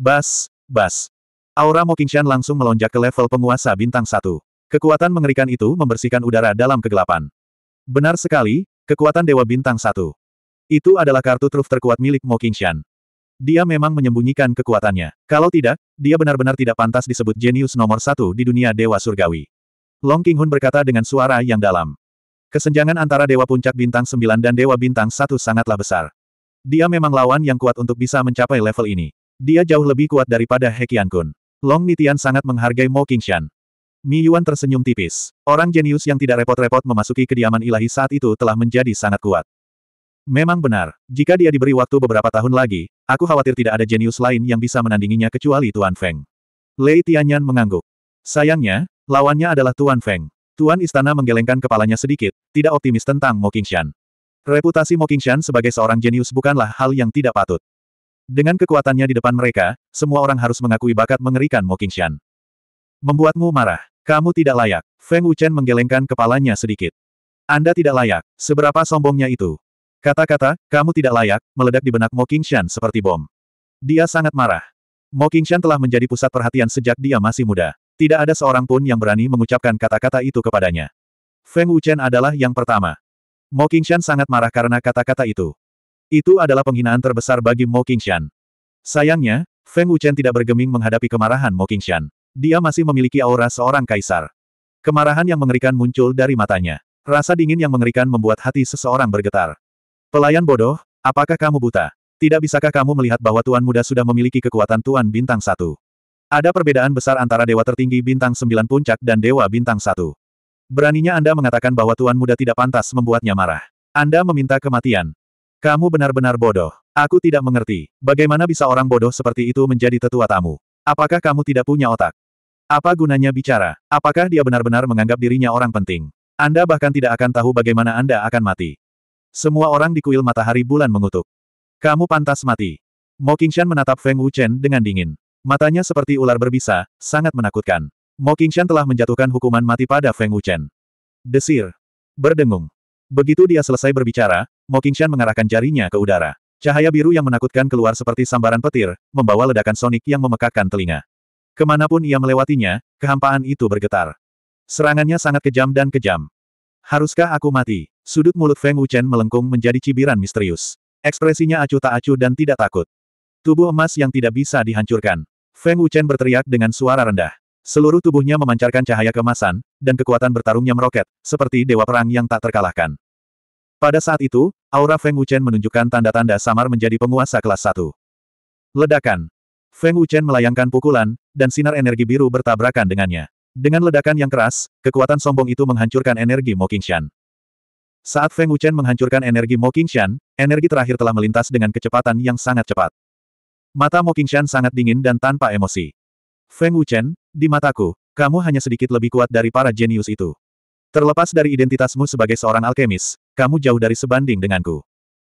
Bas, bas. Aura Mokingshan langsung melonjak ke level penguasa bintang satu. Kekuatan mengerikan itu membersihkan udara dalam kegelapan. Benar sekali, kekuatan Dewa Bintang satu. Itu adalah kartu truf terkuat milik Mokingshan. Dia memang menyembunyikan kekuatannya. Kalau tidak, dia benar-benar tidak pantas disebut jenius nomor satu di dunia Dewa Surgawi. Long Qinghun berkata dengan suara yang dalam. Kesenjangan antara Dewa Puncak Bintang 9 dan Dewa Bintang satu sangatlah besar. Dia memang lawan yang kuat untuk bisa mencapai level ini. Dia jauh lebih kuat daripada He Kun. Long Nitian sangat menghargai Mo Qingshan. Mi Yuan tersenyum tipis. Orang jenius yang tidak repot-repot memasuki kediaman ilahi saat itu telah menjadi sangat kuat. Memang benar, jika dia diberi waktu beberapa tahun lagi, aku khawatir tidak ada jenius lain yang bisa menandinginya kecuali Tuan Feng. Lei Tianyan mengangguk. Sayangnya, lawannya adalah Tuan Feng. Tuan Istana menggelengkan kepalanya sedikit, tidak optimis tentang Mo Qingshan. Reputasi Mo Qingshan sebagai seorang jenius bukanlah hal yang tidak patut. Dengan kekuatannya di depan mereka, semua orang harus mengakui bakat mengerikan Mo Qingxian. Membuatmu marah. Kamu tidak layak. Feng Wuchen menggelengkan kepalanya sedikit. Anda tidak layak. Seberapa sombongnya itu. Kata-kata, kamu tidak layak, meledak di benak Mo Qingxian seperti bom. Dia sangat marah. Mo Qingxian telah menjadi pusat perhatian sejak dia masih muda. Tidak ada seorang pun yang berani mengucapkan kata-kata itu kepadanya. Feng Wuchen adalah yang pertama. Mo Qingxian sangat marah karena kata-kata itu. Itu adalah penghinaan terbesar bagi Mo Qingshan. Sayangnya, Feng Wuchen tidak bergeming menghadapi kemarahan Mo Qingshan. Dia masih memiliki aura seorang kaisar. Kemarahan yang mengerikan muncul dari matanya. Rasa dingin yang mengerikan membuat hati seseorang bergetar. Pelayan bodoh, apakah kamu buta? Tidak bisakah kamu melihat bahwa Tuan Muda sudah memiliki kekuatan Tuan Bintang Satu? Ada perbedaan besar antara Dewa Tertinggi Bintang Sembilan Puncak dan Dewa Bintang Satu. Beraninya Anda mengatakan bahwa Tuan Muda tidak pantas membuatnya marah. Anda meminta kematian. Kamu benar-benar bodoh. Aku tidak mengerti. Bagaimana bisa orang bodoh seperti itu menjadi tetua tamu? Apakah kamu tidak punya otak? Apa gunanya bicara? Apakah dia benar-benar menganggap dirinya orang penting? Anda bahkan tidak akan tahu bagaimana Anda akan mati. Semua orang di kuil matahari bulan mengutuk. Kamu pantas mati. Mo Qingshan menatap Feng Wuchen dengan dingin. Matanya seperti ular berbisa, sangat menakutkan. Mo Qingshan telah menjatuhkan hukuman mati pada Feng Wuchen. Desir. Berdengung. Begitu dia selesai berbicara, Mo Qingshan mengarahkan jarinya ke udara. Cahaya biru yang menakutkan keluar seperti sambaran petir, membawa ledakan sonik yang memekakkan telinga. Kemanapun ia melewatinya, kehampaan itu bergetar. Serangannya sangat kejam dan kejam. Haruskah aku mati? Sudut mulut Feng Wuchen melengkung menjadi cibiran misterius. Ekspresinya acuh tak acuh dan tidak takut. Tubuh emas yang tidak bisa dihancurkan. Feng Wuchen berteriak dengan suara rendah. Seluruh tubuhnya memancarkan cahaya kemasan, dan kekuatan bertarungnya meroket, seperti dewa perang yang tak terkalahkan. Pada saat itu, aura Feng Wuchen menunjukkan tanda-tanda samar menjadi penguasa kelas 1. Ledakan. Feng Wuchen melayangkan pukulan, dan sinar energi biru bertabrakan dengannya. Dengan ledakan yang keras, kekuatan sombong itu menghancurkan energi Mo Qingshan. Saat Feng Wuchen menghancurkan energi Mo Qingshan, energi terakhir telah melintas dengan kecepatan yang sangat cepat. Mata Mo Qingshan sangat dingin dan tanpa emosi. Feng Wuchen, di mataku, kamu hanya sedikit lebih kuat dari para jenius itu. Terlepas dari identitasmu sebagai seorang alkemis, kamu jauh dari sebanding denganku.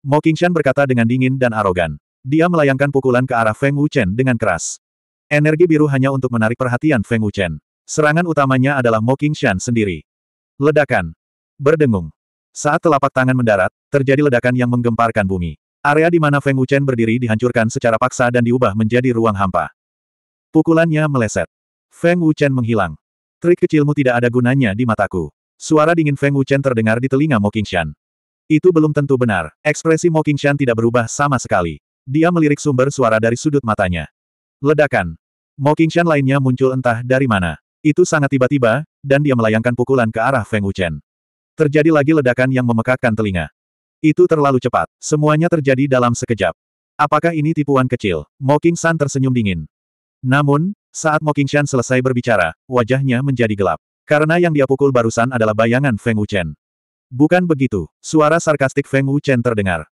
Mo Qingshan berkata dengan dingin dan arogan. Dia melayangkan pukulan ke arah Feng Wuchen dengan keras. Energi biru hanya untuk menarik perhatian Feng Wuchen. Serangan utamanya adalah Mo Qingshan sendiri. Ledakan. Berdengung. Saat telapak tangan mendarat, terjadi ledakan yang menggemparkan bumi. Area di mana Feng Wuchen berdiri dihancurkan secara paksa dan diubah menjadi ruang hampa. Pukulannya meleset. Feng Wuchen menghilang. Trik kecilmu tidak ada gunanya di mataku. Suara dingin Feng Wuchen terdengar di telinga Mo Qingshan. Itu belum tentu benar. Ekspresi Mo Qingshan tidak berubah sama sekali. Dia melirik sumber suara dari sudut matanya. Ledakan. Mo Qingshan lainnya muncul entah dari mana. Itu sangat tiba-tiba, dan dia melayangkan pukulan ke arah Feng Wuchen. Terjadi lagi ledakan yang memekakkan telinga. Itu terlalu cepat. Semuanya terjadi dalam sekejap. Apakah ini tipuan kecil? Mo Qingshan tersenyum dingin. Namun, saat Mokingshan selesai berbicara, wajahnya menjadi gelap. Karena yang dia pukul barusan adalah bayangan Feng Wuchen. Bukan begitu, suara sarkastik Feng Wuchen terdengar.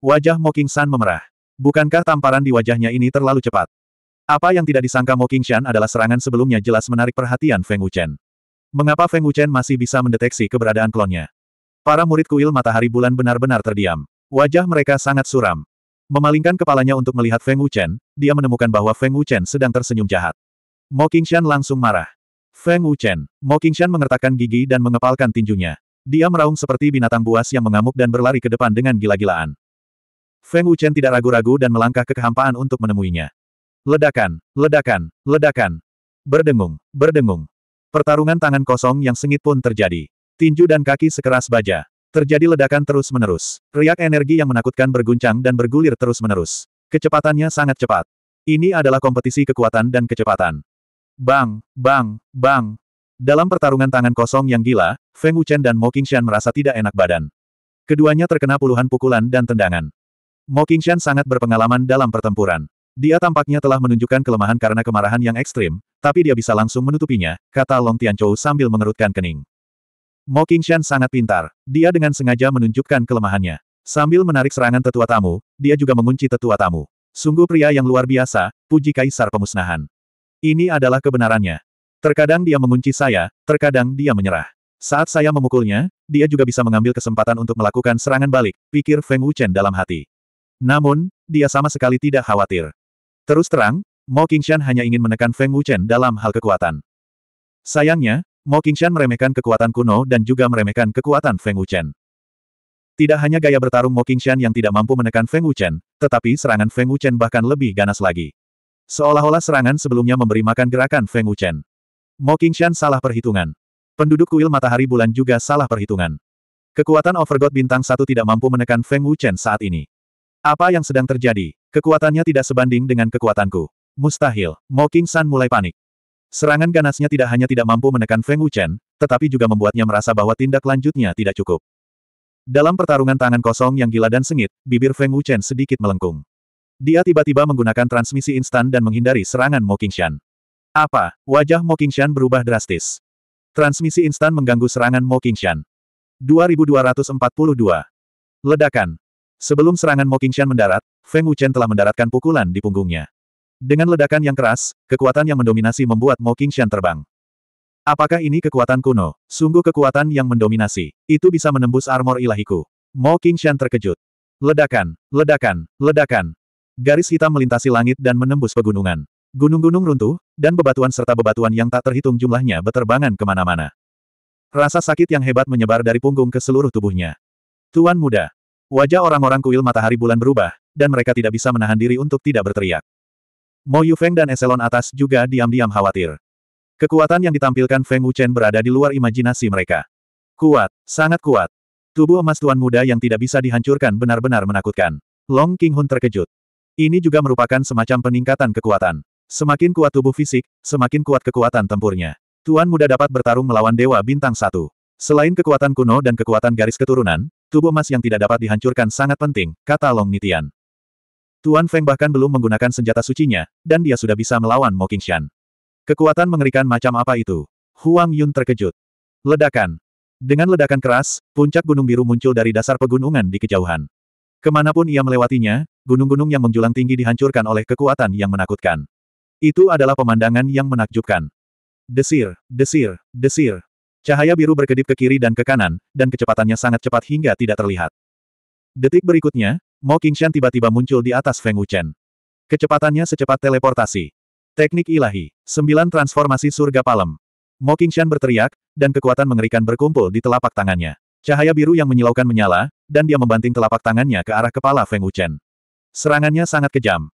Wajah Mokingshan memerah. Bukankah tamparan di wajahnya ini terlalu cepat? Apa yang tidak disangka Mokingshan adalah serangan sebelumnya jelas menarik perhatian Feng Wuchen. Mengapa Feng Wuchen masih bisa mendeteksi keberadaan klonnya? Para murid kuil matahari bulan benar-benar terdiam. Wajah mereka sangat suram. Memalingkan kepalanya untuk melihat Feng Wuchen, dia menemukan bahwa Feng Wuchen sedang tersenyum jahat. Mo Qingshan langsung marah. Feng Wuchen, Mo Qingshan mengertakkan gigi dan mengepalkan tinjunya. Dia meraung seperti binatang buas yang mengamuk dan berlari ke depan dengan gila-gilaan. Feng Wuchen tidak ragu-ragu dan melangkah ke kehampaan untuk menemuinya. Ledakan, ledakan, ledakan. Berdengung, berdengung. Pertarungan tangan kosong yang sengit pun terjadi. Tinju dan kaki sekeras baja. Terjadi ledakan terus-menerus. Riak energi yang menakutkan berguncang dan bergulir terus-menerus. Kecepatannya sangat cepat. Ini adalah kompetisi kekuatan dan kecepatan. Bang, bang, bang. Dalam pertarungan tangan kosong yang gila, Feng Wuchen dan Mo Qingshan merasa tidak enak badan. Keduanya terkena puluhan pukulan dan tendangan. Mo Qingshan sangat berpengalaman dalam pertempuran. Dia tampaknya telah menunjukkan kelemahan karena kemarahan yang ekstrim, tapi dia bisa langsung menutupinya, kata Long Tianchou sambil mengerutkan kening. Mo Qingshan sangat pintar, dia dengan sengaja menunjukkan kelemahannya. Sambil menarik serangan tetua tamu, dia juga mengunci tetua tamu. Sungguh pria yang luar biasa, puji kaisar pemusnahan. Ini adalah kebenarannya. Terkadang dia mengunci saya, terkadang dia menyerah. Saat saya memukulnya, dia juga bisa mengambil kesempatan untuk melakukan serangan balik, pikir Feng Wuchen dalam hati. Namun, dia sama sekali tidak khawatir. Terus terang, Mo Qingshan hanya ingin menekan Feng Wuchen dalam hal kekuatan. Sayangnya, Mo Qingshan meremehkan kekuatan kuno dan juga meremehkan kekuatan Feng Wuchen. Tidak hanya gaya bertarung Mo Qingshan yang tidak mampu menekan Feng Wuchen, tetapi serangan Feng Wuchen bahkan lebih ganas lagi. Seolah-olah serangan sebelumnya memberi makan gerakan Feng Wuchen. Mo Qingshan salah perhitungan. Penduduk kuil matahari bulan juga salah perhitungan. Kekuatan Overgod bintang satu tidak mampu menekan Feng Wuchen saat ini. Apa yang sedang terjadi? Kekuatannya tidak sebanding dengan kekuatanku. Mustahil. Mo Qingshan mulai panik. Serangan ganasnya tidak hanya tidak mampu menekan Feng Wuchen, tetapi juga membuatnya merasa bahwa tindak lanjutnya tidak cukup. Dalam pertarungan tangan kosong yang gila dan sengit, bibir Feng Wuchen sedikit melengkung. Dia tiba-tiba menggunakan transmisi instan dan menghindari serangan Mo Qingshan. Apa? Wajah Mo Qingshan berubah drastis. Transmisi instan mengganggu serangan Mo Qingshan. 2242. Ledakan. Sebelum serangan Mo Qingshan mendarat, Feng Wuchen telah mendaratkan pukulan di punggungnya. Dengan ledakan yang keras, kekuatan yang mendominasi membuat Mo Qingshan terbang. Apakah ini kekuatan kuno? Sungguh kekuatan yang mendominasi. Itu bisa menembus armor ilahiku. Mo Qingshan terkejut. Ledakan, ledakan, ledakan. Garis hitam melintasi langit dan menembus pegunungan. Gunung-gunung runtuh, dan bebatuan serta bebatuan yang tak terhitung jumlahnya beterbangan kemana-mana. Rasa sakit yang hebat menyebar dari punggung ke seluruh tubuhnya. Tuan muda. Wajah orang-orang kuil matahari bulan berubah, dan mereka tidak bisa menahan diri untuk tidak berteriak. Mo Feng dan eselon atas juga diam-diam khawatir. Kekuatan yang ditampilkan Feng Wuchen berada di luar imajinasi mereka. Kuat, sangat kuat. Tubuh emas tuan muda yang tidak bisa dihancurkan benar-benar menakutkan. Long King Hun terkejut. Ini juga merupakan semacam peningkatan kekuatan. Semakin kuat tubuh fisik, semakin kuat kekuatan tempurnya. Tuan muda dapat bertarung melawan Dewa Bintang Satu. Selain kekuatan kuno dan kekuatan garis keturunan, tubuh emas yang tidak dapat dihancurkan sangat penting, kata Long Nitian. Tuan Feng bahkan belum menggunakan senjata sucinya, dan dia sudah bisa melawan Mo Qingshan. Kekuatan mengerikan macam apa itu? Huang Yun terkejut. Ledakan. Dengan ledakan keras, puncak gunung biru muncul dari dasar pegunungan di kejauhan. Kemanapun ia melewatinya, gunung-gunung yang menjulang tinggi dihancurkan oleh kekuatan yang menakutkan. Itu adalah pemandangan yang menakjubkan. Desir, desir, desir. Cahaya biru berkedip ke kiri dan ke kanan, dan kecepatannya sangat cepat hingga tidak terlihat. Detik berikutnya, Mo Qingshan tiba-tiba muncul di atas Feng Wuchen. Kecepatannya secepat teleportasi. Teknik ilahi. Sembilan transformasi surga palem. Mo Qingshan berteriak, dan kekuatan mengerikan berkumpul di telapak tangannya. Cahaya biru yang menyilaukan menyala, dan dia membanting telapak tangannya ke arah kepala Feng Wuchen. Serangannya sangat kejam.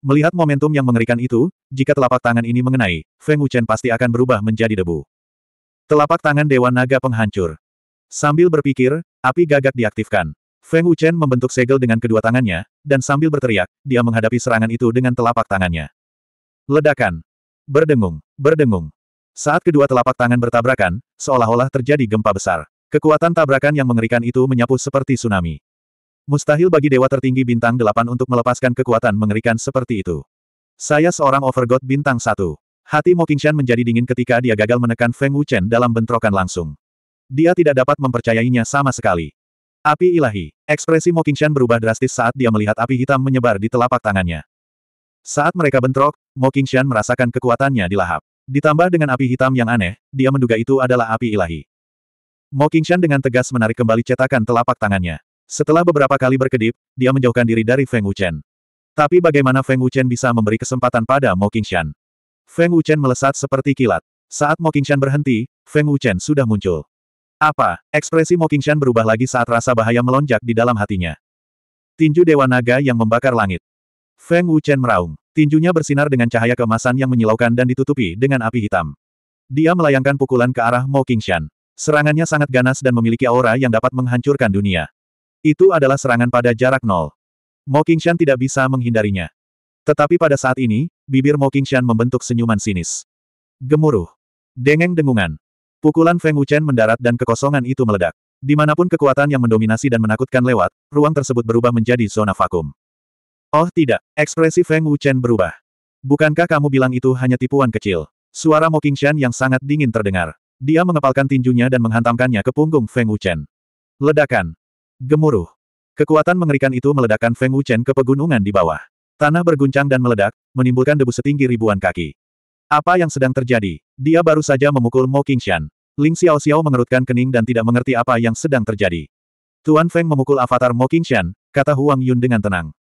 Melihat momentum yang mengerikan itu, jika telapak tangan ini mengenai, Feng Wuchen pasti akan berubah menjadi debu. Telapak tangan Dewa Naga Penghancur. Sambil berpikir, api gagak diaktifkan. Feng Wuchen membentuk segel dengan kedua tangannya, dan sambil berteriak, dia menghadapi serangan itu dengan telapak tangannya. Ledakan. Berdengung, berdengung. Saat kedua telapak tangan bertabrakan, seolah-olah terjadi gempa besar. Kekuatan tabrakan yang mengerikan itu menyapu seperti tsunami. Mustahil bagi dewa tertinggi bintang delapan untuk melepaskan kekuatan mengerikan seperti itu. Saya seorang overgod bintang satu. Hati Mokingshan menjadi dingin ketika dia gagal menekan Feng Wuchen dalam bentrokan langsung. Dia tidak dapat mempercayainya sama sekali. Api ilahi. Ekspresi Mokingshan berubah drastis saat dia melihat api hitam menyebar di telapak tangannya. Saat mereka bentrok, Mokingshan merasakan kekuatannya dilahap. Ditambah dengan api hitam yang aneh, dia menduga itu adalah api ilahi. Mokingshan dengan tegas menarik kembali cetakan telapak tangannya. Setelah beberapa kali berkedip, dia menjauhkan diri dari Feng Wuchen. Tapi bagaimana Feng Wuchen bisa memberi kesempatan pada Mokingshan? Feng Wuchen melesat seperti kilat. Saat Mokingshan berhenti, Feng Wuchen sudah muncul. Apa? Ekspresi Mokingshan berubah lagi saat rasa bahaya melonjak di dalam hatinya. Tinju Dewa Naga yang membakar langit. Feng Wuchen meraung. Tinjunya bersinar dengan cahaya kemasan yang menyilaukan dan ditutupi dengan api hitam. Dia melayangkan pukulan ke arah Mo Qingshan. Serangannya sangat ganas dan memiliki aura yang dapat menghancurkan dunia. Itu adalah serangan pada jarak nol. Mo Qingshan tidak bisa menghindarinya. Tetapi pada saat ini, bibir Mo Qingshan membentuk senyuman sinis. Gemuruh. Dengeng dengungan. Pukulan Feng Wuchen mendarat dan kekosongan itu meledak. Dimanapun kekuatan yang mendominasi dan menakutkan lewat, ruang tersebut berubah menjadi zona vakum. Oh tidak, ekspresi Feng Wuchen berubah. Bukankah kamu bilang itu hanya tipuan kecil? Suara Mo Qingshan yang sangat dingin terdengar. Dia mengepalkan tinjunya dan menghantamkannya ke punggung Feng Wuchen. Ledakan. Gemuruh. Kekuatan mengerikan itu meledakkan Feng Wuchen ke pegunungan di bawah. Tanah berguncang dan meledak, menimbulkan debu setinggi ribuan kaki. Apa yang sedang terjadi? Dia baru saja memukul Mo Qingshan. Ling Xiao Xiao mengerutkan kening dan tidak mengerti apa yang sedang terjadi. Tuan Feng memukul avatar Mo Qingshan, kata Huang Yun dengan tenang.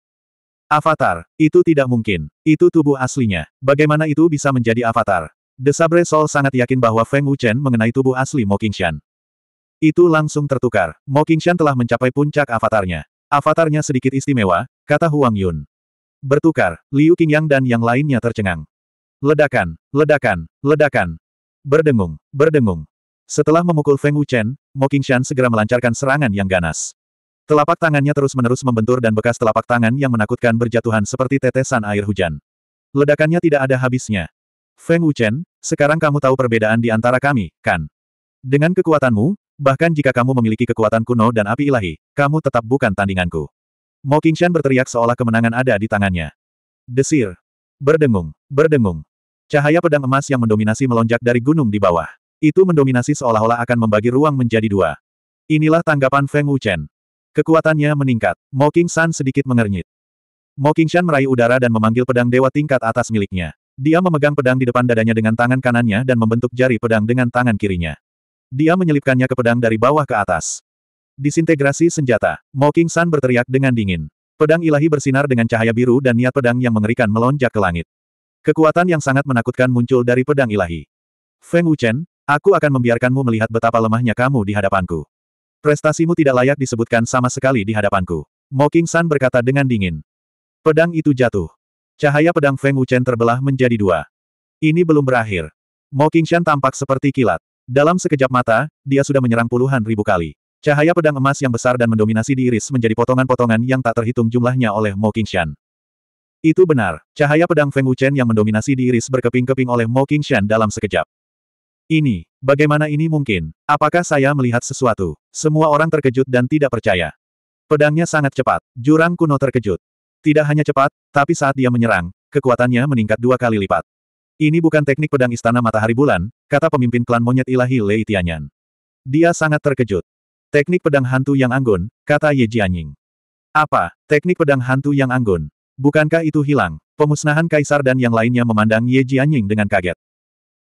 Avatar, itu tidak mungkin. Itu tubuh aslinya. Bagaimana itu bisa menjadi avatar? Sabre Sol sangat yakin bahwa Feng Wuchen mengenai tubuh asli Mo Qingshan. Itu langsung tertukar. Mo Qingshan telah mencapai puncak avatarnya. Avatarnya sedikit istimewa, kata Huang Yun. Bertukar, Liu Qingyang dan yang lainnya tercengang. Ledakan, ledakan, ledakan. Berdengung, berdengung. Setelah memukul Feng Wuchen, Mo Qingshan segera melancarkan serangan yang ganas. Telapak tangannya terus-menerus membentur dan bekas telapak tangan yang menakutkan berjatuhan seperti tetesan air hujan. Ledakannya tidak ada habisnya. Feng Wuchen, sekarang kamu tahu perbedaan di antara kami, kan? Dengan kekuatanmu, bahkan jika kamu memiliki kekuatan kuno dan api ilahi, kamu tetap bukan tandinganku. Mo Qingshan berteriak seolah kemenangan ada di tangannya. Desir. Berdengung, berdengung. Cahaya pedang emas yang mendominasi melonjak dari gunung di bawah. Itu mendominasi seolah-olah akan membagi ruang menjadi dua. Inilah tanggapan Feng Wuchen. Kekuatannya meningkat. Moking San sedikit mengernyit. Moking Shan meraih udara dan memanggil pedang dewa tingkat atas miliknya. Dia memegang pedang di depan dadanya dengan tangan kanannya dan membentuk jari pedang dengan tangan kirinya. Dia menyelipkannya ke pedang dari bawah ke atas. Disintegrasi senjata, Moking San berteriak dengan dingin. Pedang ilahi bersinar dengan cahaya biru dan niat pedang yang mengerikan melonjak ke langit. Kekuatan yang sangat menakutkan muncul dari pedang ilahi. Feng Wuchen, aku akan membiarkanmu melihat betapa lemahnya kamu di hadapanku. Prestasimu tidak layak disebutkan sama sekali di hadapanku. Mo King San berkata dengan dingin. Pedang itu jatuh. Cahaya pedang Feng Wuchen terbelah menjadi dua. Ini belum berakhir. Mo Shan tampak seperti kilat. Dalam sekejap mata, dia sudah menyerang puluhan ribu kali. Cahaya pedang emas yang besar dan mendominasi diiris menjadi potongan-potongan yang tak terhitung jumlahnya oleh Mo Shan. Itu benar, cahaya pedang Feng Wuchen yang mendominasi diiris berkeping-keping oleh Mo Qingshan dalam sekejap. Ini, bagaimana ini mungkin? Apakah saya melihat sesuatu? Semua orang terkejut dan tidak percaya. Pedangnya sangat cepat, jurang kuno terkejut. Tidak hanya cepat, tapi saat dia menyerang, kekuatannya meningkat dua kali lipat. Ini bukan teknik pedang Istana Matahari Bulan, kata pemimpin klan monyet ilahi Lei Tianyan. Dia sangat terkejut. Teknik pedang hantu yang anggun, kata Ye Jianying. Apa, teknik pedang hantu yang anggun? Bukankah itu hilang? Pemusnahan kaisar dan yang lainnya memandang Ye Jianying dengan kaget.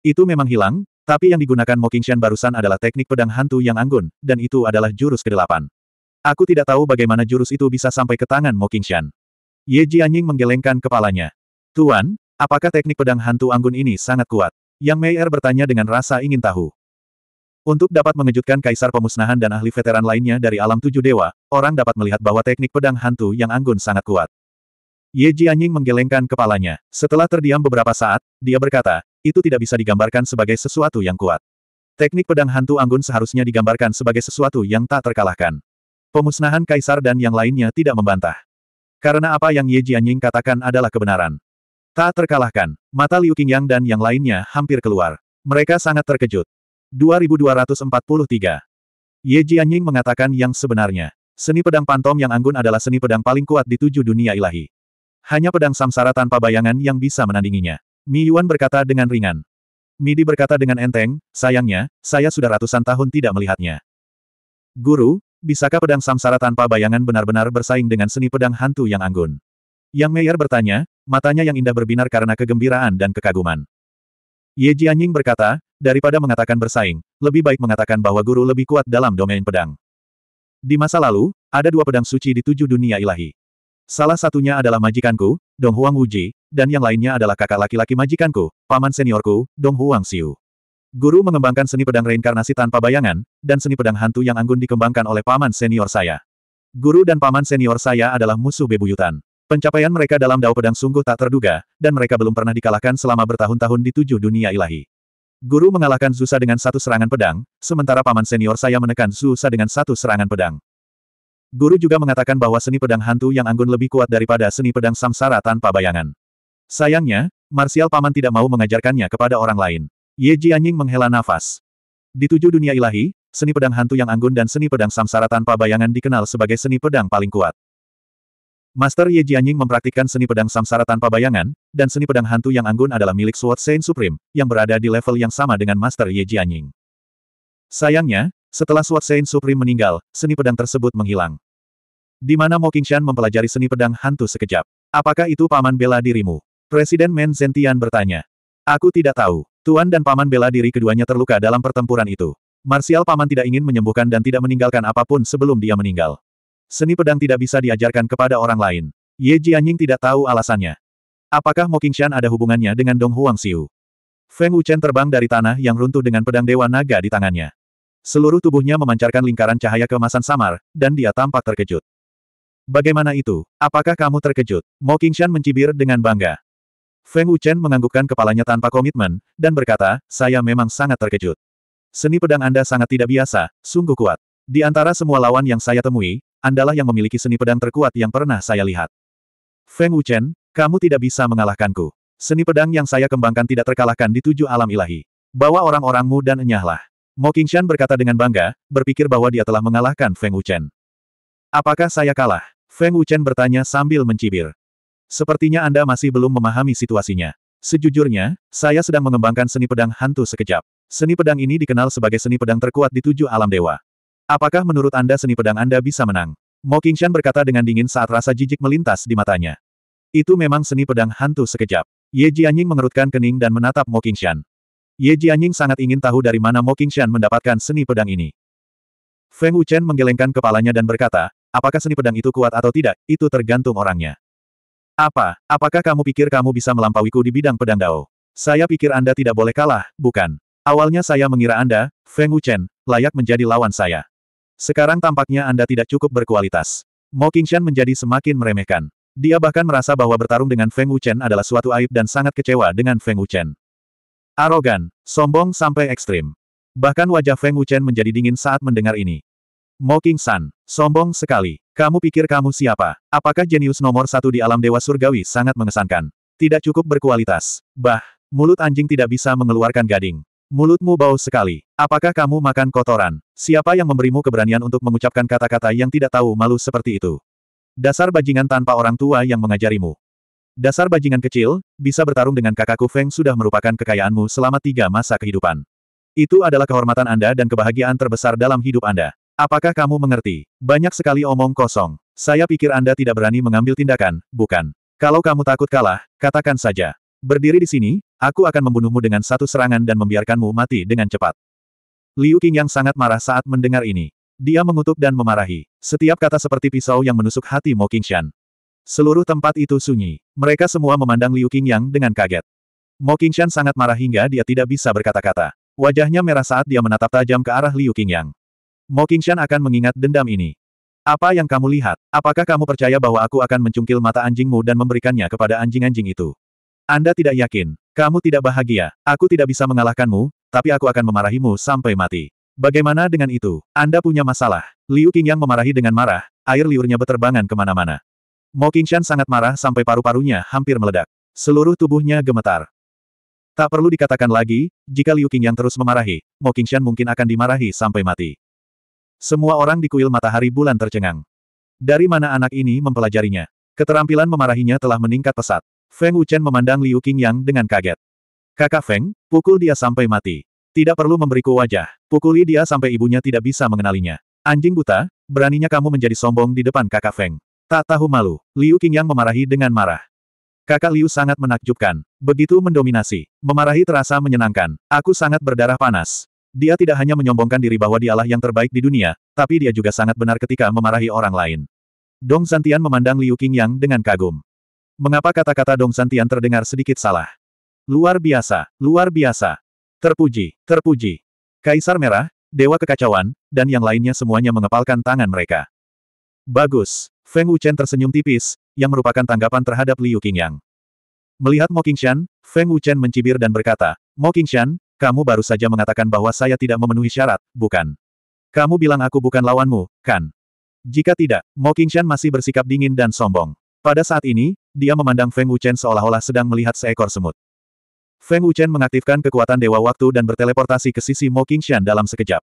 Itu memang hilang, tapi yang digunakan Mokingshan barusan adalah teknik pedang hantu yang anggun, dan itu adalah jurus kedelapan. Aku tidak tahu bagaimana jurus itu bisa sampai ke tangan Mokingshan. Ye Jianying menggelengkan kepalanya. Tuan, apakah teknik pedang hantu anggun ini sangat kuat? Yang Meier bertanya dengan rasa ingin tahu. Untuk dapat mengejutkan kaisar pemusnahan dan ahli veteran lainnya dari alam tujuh dewa, orang dapat melihat bahwa teknik pedang hantu yang anggun sangat kuat. Ye Jianying menggelengkan kepalanya. Setelah terdiam beberapa saat, dia berkata, itu tidak bisa digambarkan sebagai sesuatu yang kuat. Teknik pedang hantu anggun seharusnya digambarkan sebagai sesuatu yang tak terkalahkan. Pemusnahan kaisar dan yang lainnya tidak membantah. Karena apa yang Ye Jianying katakan adalah kebenaran. Tak terkalahkan, mata Liu Qingyang dan yang lainnya hampir keluar. Mereka sangat terkejut. 2243 Ye Jianying mengatakan yang sebenarnya. Seni pedang pantom yang anggun adalah seni pedang paling kuat di tujuh dunia ilahi. Hanya pedang samsara tanpa bayangan yang bisa menandinginya. Mi Yuan berkata dengan ringan. Midi berkata dengan enteng, sayangnya, saya sudah ratusan tahun tidak melihatnya. Guru, bisakah pedang samsara tanpa bayangan benar-benar bersaing dengan seni pedang hantu yang anggun? Yang Meyer bertanya, matanya yang indah berbinar karena kegembiraan dan kekaguman. Ye Jianying berkata, daripada mengatakan bersaing, lebih baik mengatakan bahwa guru lebih kuat dalam domain pedang. Di masa lalu, ada dua pedang suci di tujuh dunia ilahi. Salah satunya adalah majikanku, Dong Huang Wuji, dan yang lainnya adalah kakak laki-laki majikanku, paman seniorku, Dong Huang Xiu. Guru mengembangkan seni pedang reinkarnasi tanpa bayangan, dan seni pedang hantu yang anggun dikembangkan oleh paman senior saya. Guru dan paman senior saya adalah musuh bebuyutan. Pencapaian mereka dalam dao pedang sungguh tak terduga, dan mereka belum pernah dikalahkan selama bertahun-tahun di tujuh dunia ilahi. Guru mengalahkan Zusa dengan satu serangan pedang, sementara paman senior saya menekan Zusa dengan satu serangan pedang. Guru juga mengatakan bahwa seni pedang hantu yang anggun lebih kuat daripada seni pedang samsara tanpa bayangan. Sayangnya, Marsial Paman tidak mau mengajarkannya kepada orang lain. Ye Jianying menghela nafas. Di tujuh dunia ilahi, seni pedang hantu yang anggun dan seni pedang samsara tanpa bayangan dikenal sebagai seni pedang paling kuat. Master Ye Jianying mempraktikkan seni pedang samsara tanpa bayangan, dan seni pedang hantu yang anggun adalah milik Sword Saint Supreme, yang berada di level yang sama dengan Master Ye Jianying. Sayangnya, setelah Sword Saint Supreme meninggal, seni pedang tersebut menghilang. Di mana Mo Qingshan mempelajari seni pedang hantu sekejap. Apakah itu paman bela dirimu? Presiden Men Zentian bertanya. Aku tidak tahu. Tuan dan paman bela diri keduanya terluka dalam pertempuran itu. Marsial paman tidak ingin menyembuhkan dan tidak meninggalkan apapun sebelum dia meninggal. Seni pedang tidak bisa diajarkan kepada orang lain. Ye Jianying tidak tahu alasannya. Apakah Mo Qingshan ada hubungannya dengan Dong Huang Xiu? Feng Wuchen terbang dari tanah yang runtuh dengan pedang Dewa Naga di tangannya. Seluruh tubuhnya memancarkan lingkaran cahaya kemasan samar, dan dia tampak terkejut. Bagaimana itu? Apakah kamu terkejut? Mo Qingshan mencibir dengan bangga. Feng Wuchen menganggukkan kepalanya tanpa komitmen, dan berkata, saya memang sangat terkejut. Seni pedang Anda sangat tidak biasa, sungguh kuat. Di antara semua lawan yang saya temui, Andalah yang memiliki seni pedang terkuat yang pernah saya lihat. Feng Wuchen, kamu tidak bisa mengalahkanku. Seni pedang yang saya kembangkan tidak terkalahkan di tujuh alam ilahi. Bawa orang-orangmu dan enyahlah. Mo Qingshan berkata dengan bangga, berpikir bahwa dia telah mengalahkan Feng Wuchen. Apakah saya kalah? Feng Wuchen bertanya sambil mencibir. Sepertinya Anda masih belum memahami situasinya. Sejujurnya, saya sedang mengembangkan seni pedang hantu sekejap. Seni pedang ini dikenal sebagai seni pedang terkuat di tujuh alam dewa. Apakah menurut Anda seni pedang Anda bisa menang? Mo Qingshan berkata dengan dingin saat rasa jijik melintas di matanya. Itu memang seni pedang hantu sekejap. Ye Jianying mengerutkan kening dan menatap Mo Qingshan. Ye Jianying sangat ingin tahu dari mana Mo Qingshan mendapatkan seni pedang ini. Feng Wuchen menggelengkan kepalanya dan berkata, apakah seni pedang itu kuat atau tidak, itu tergantung orangnya. Apa, apakah kamu pikir kamu bisa melampauiku di bidang pedang dao? Saya pikir Anda tidak boleh kalah, bukan? Awalnya saya mengira Anda, Feng Wuchen, layak menjadi lawan saya. Sekarang tampaknya Anda tidak cukup berkualitas. Mo Qingshan menjadi semakin meremehkan. Dia bahkan merasa bahwa bertarung dengan Feng Wuchen adalah suatu aib dan sangat kecewa dengan Feng Wuchen. Arogan, sombong sampai ekstrim. Bahkan wajah Feng Wuchen menjadi dingin saat mendengar ini. Mo King San, sombong sekali. Kamu pikir kamu siapa? Apakah jenius nomor satu di alam dewa surgawi sangat mengesankan? Tidak cukup berkualitas. Bah, mulut anjing tidak bisa mengeluarkan gading. Mulutmu bau sekali. Apakah kamu makan kotoran? Siapa yang memberimu keberanian untuk mengucapkan kata-kata yang tidak tahu malu seperti itu? Dasar bajingan tanpa orang tua yang mengajarimu. Dasar bajingan kecil, bisa bertarung dengan kakakku Feng sudah merupakan kekayaanmu selama tiga masa kehidupan. Itu adalah kehormatan Anda dan kebahagiaan terbesar dalam hidup Anda. Apakah kamu mengerti? Banyak sekali omong kosong. Saya pikir Anda tidak berani mengambil tindakan, bukan? Kalau kamu takut kalah, katakan saja. Berdiri di sini, aku akan membunuhmu dengan satu serangan dan membiarkanmu mati dengan cepat. Liu Qing yang sangat marah saat mendengar ini. Dia mengutuk dan memarahi. Setiap kata seperti pisau yang menusuk hati Mo Qingshan. Seluruh tempat itu sunyi. Mereka semua memandang Liu Qingyang dengan kaget. Mo Qingshan sangat marah hingga dia tidak bisa berkata-kata. Wajahnya merah saat dia menatap tajam ke arah Liu Qingyang. Mo Qingshan akan mengingat dendam ini. Apa yang kamu lihat? Apakah kamu percaya bahwa aku akan mencungkil mata anjingmu dan memberikannya kepada anjing-anjing itu? Anda tidak yakin. Kamu tidak bahagia. Aku tidak bisa mengalahkanmu, tapi aku akan memarahimu sampai mati. Bagaimana dengan itu? Anda punya masalah. Liu Qingyang memarahi dengan marah, air liurnya beterbangan kemana-mana. Mo Qingshan sangat marah sampai paru-parunya hampir meledak. Seluruh tubuhnya gemetar. Tak perlu dikatakan lagi, jika Liu Qingyang terus memarahi, Mo Qingshan mungkin akan dimarahi sampai mati. Semua orang di kuil matahari bulan tercengang. Dari mana anak ini mempelajarinya? Keterampilan memarahinya telah meningkat pesat. Feng Wuchen memandang Liu Qingyang dengan kaget. Kakak Feng, pukul dia sampai mati. Tidak perlu memberiku wajah, pukuli dia sampai ibunya tidak bisa mengenalinya. Anjing buta, beraninya kamu menjadi sombong di depan kakak Feng. Tak tahu malu, Liu Qingyang memarahi dengan marah. Kakak Liu sangat menakjubkan. Begitu mendominasi. Memarahi terasa menyenangkan. Aku sangat berdarah panas. Dia tidak hanya menyombongkan diri bahwa dialah yang terbaik di dunia, tapi dia juga sangat benar ketika memarahi orang lain. Dong Santian memandang Liu Qingyang dengan kagum. Mengapa kata-kata Dong Santian terdengar sedikit salah? Luar biasa, luar biasa. Terpuji, terpuji. Kaisar Merah, Dewa Kekacauan, dan yang lainnya semuanya mengepalkan tangan mereka. Bagus, Feng Wuchen tersenyum tipis, yang merupakan tanggapan terhadap Liu Qingyang. Melihat Mo Qingshan, Feng Wuchen mencibir dan berkata, Mo Qingshan, kamu baru saja mengatakan bahwa saya tidak memenuhi syarat, bukan? Kamu bilang aku bukan lawanmu, kan? Jika tidak, Mo Qingshan masih bersikap dingin dan sombong. Pada saat ini, dia memandang Feng Wuchen seolah-olah sedang melihat seekor semut. Feng Wuchen mengaktifkan kekuatan Dewa Waktu dan berteleportasi ke sisi Mo Qingshan dalam sekejap.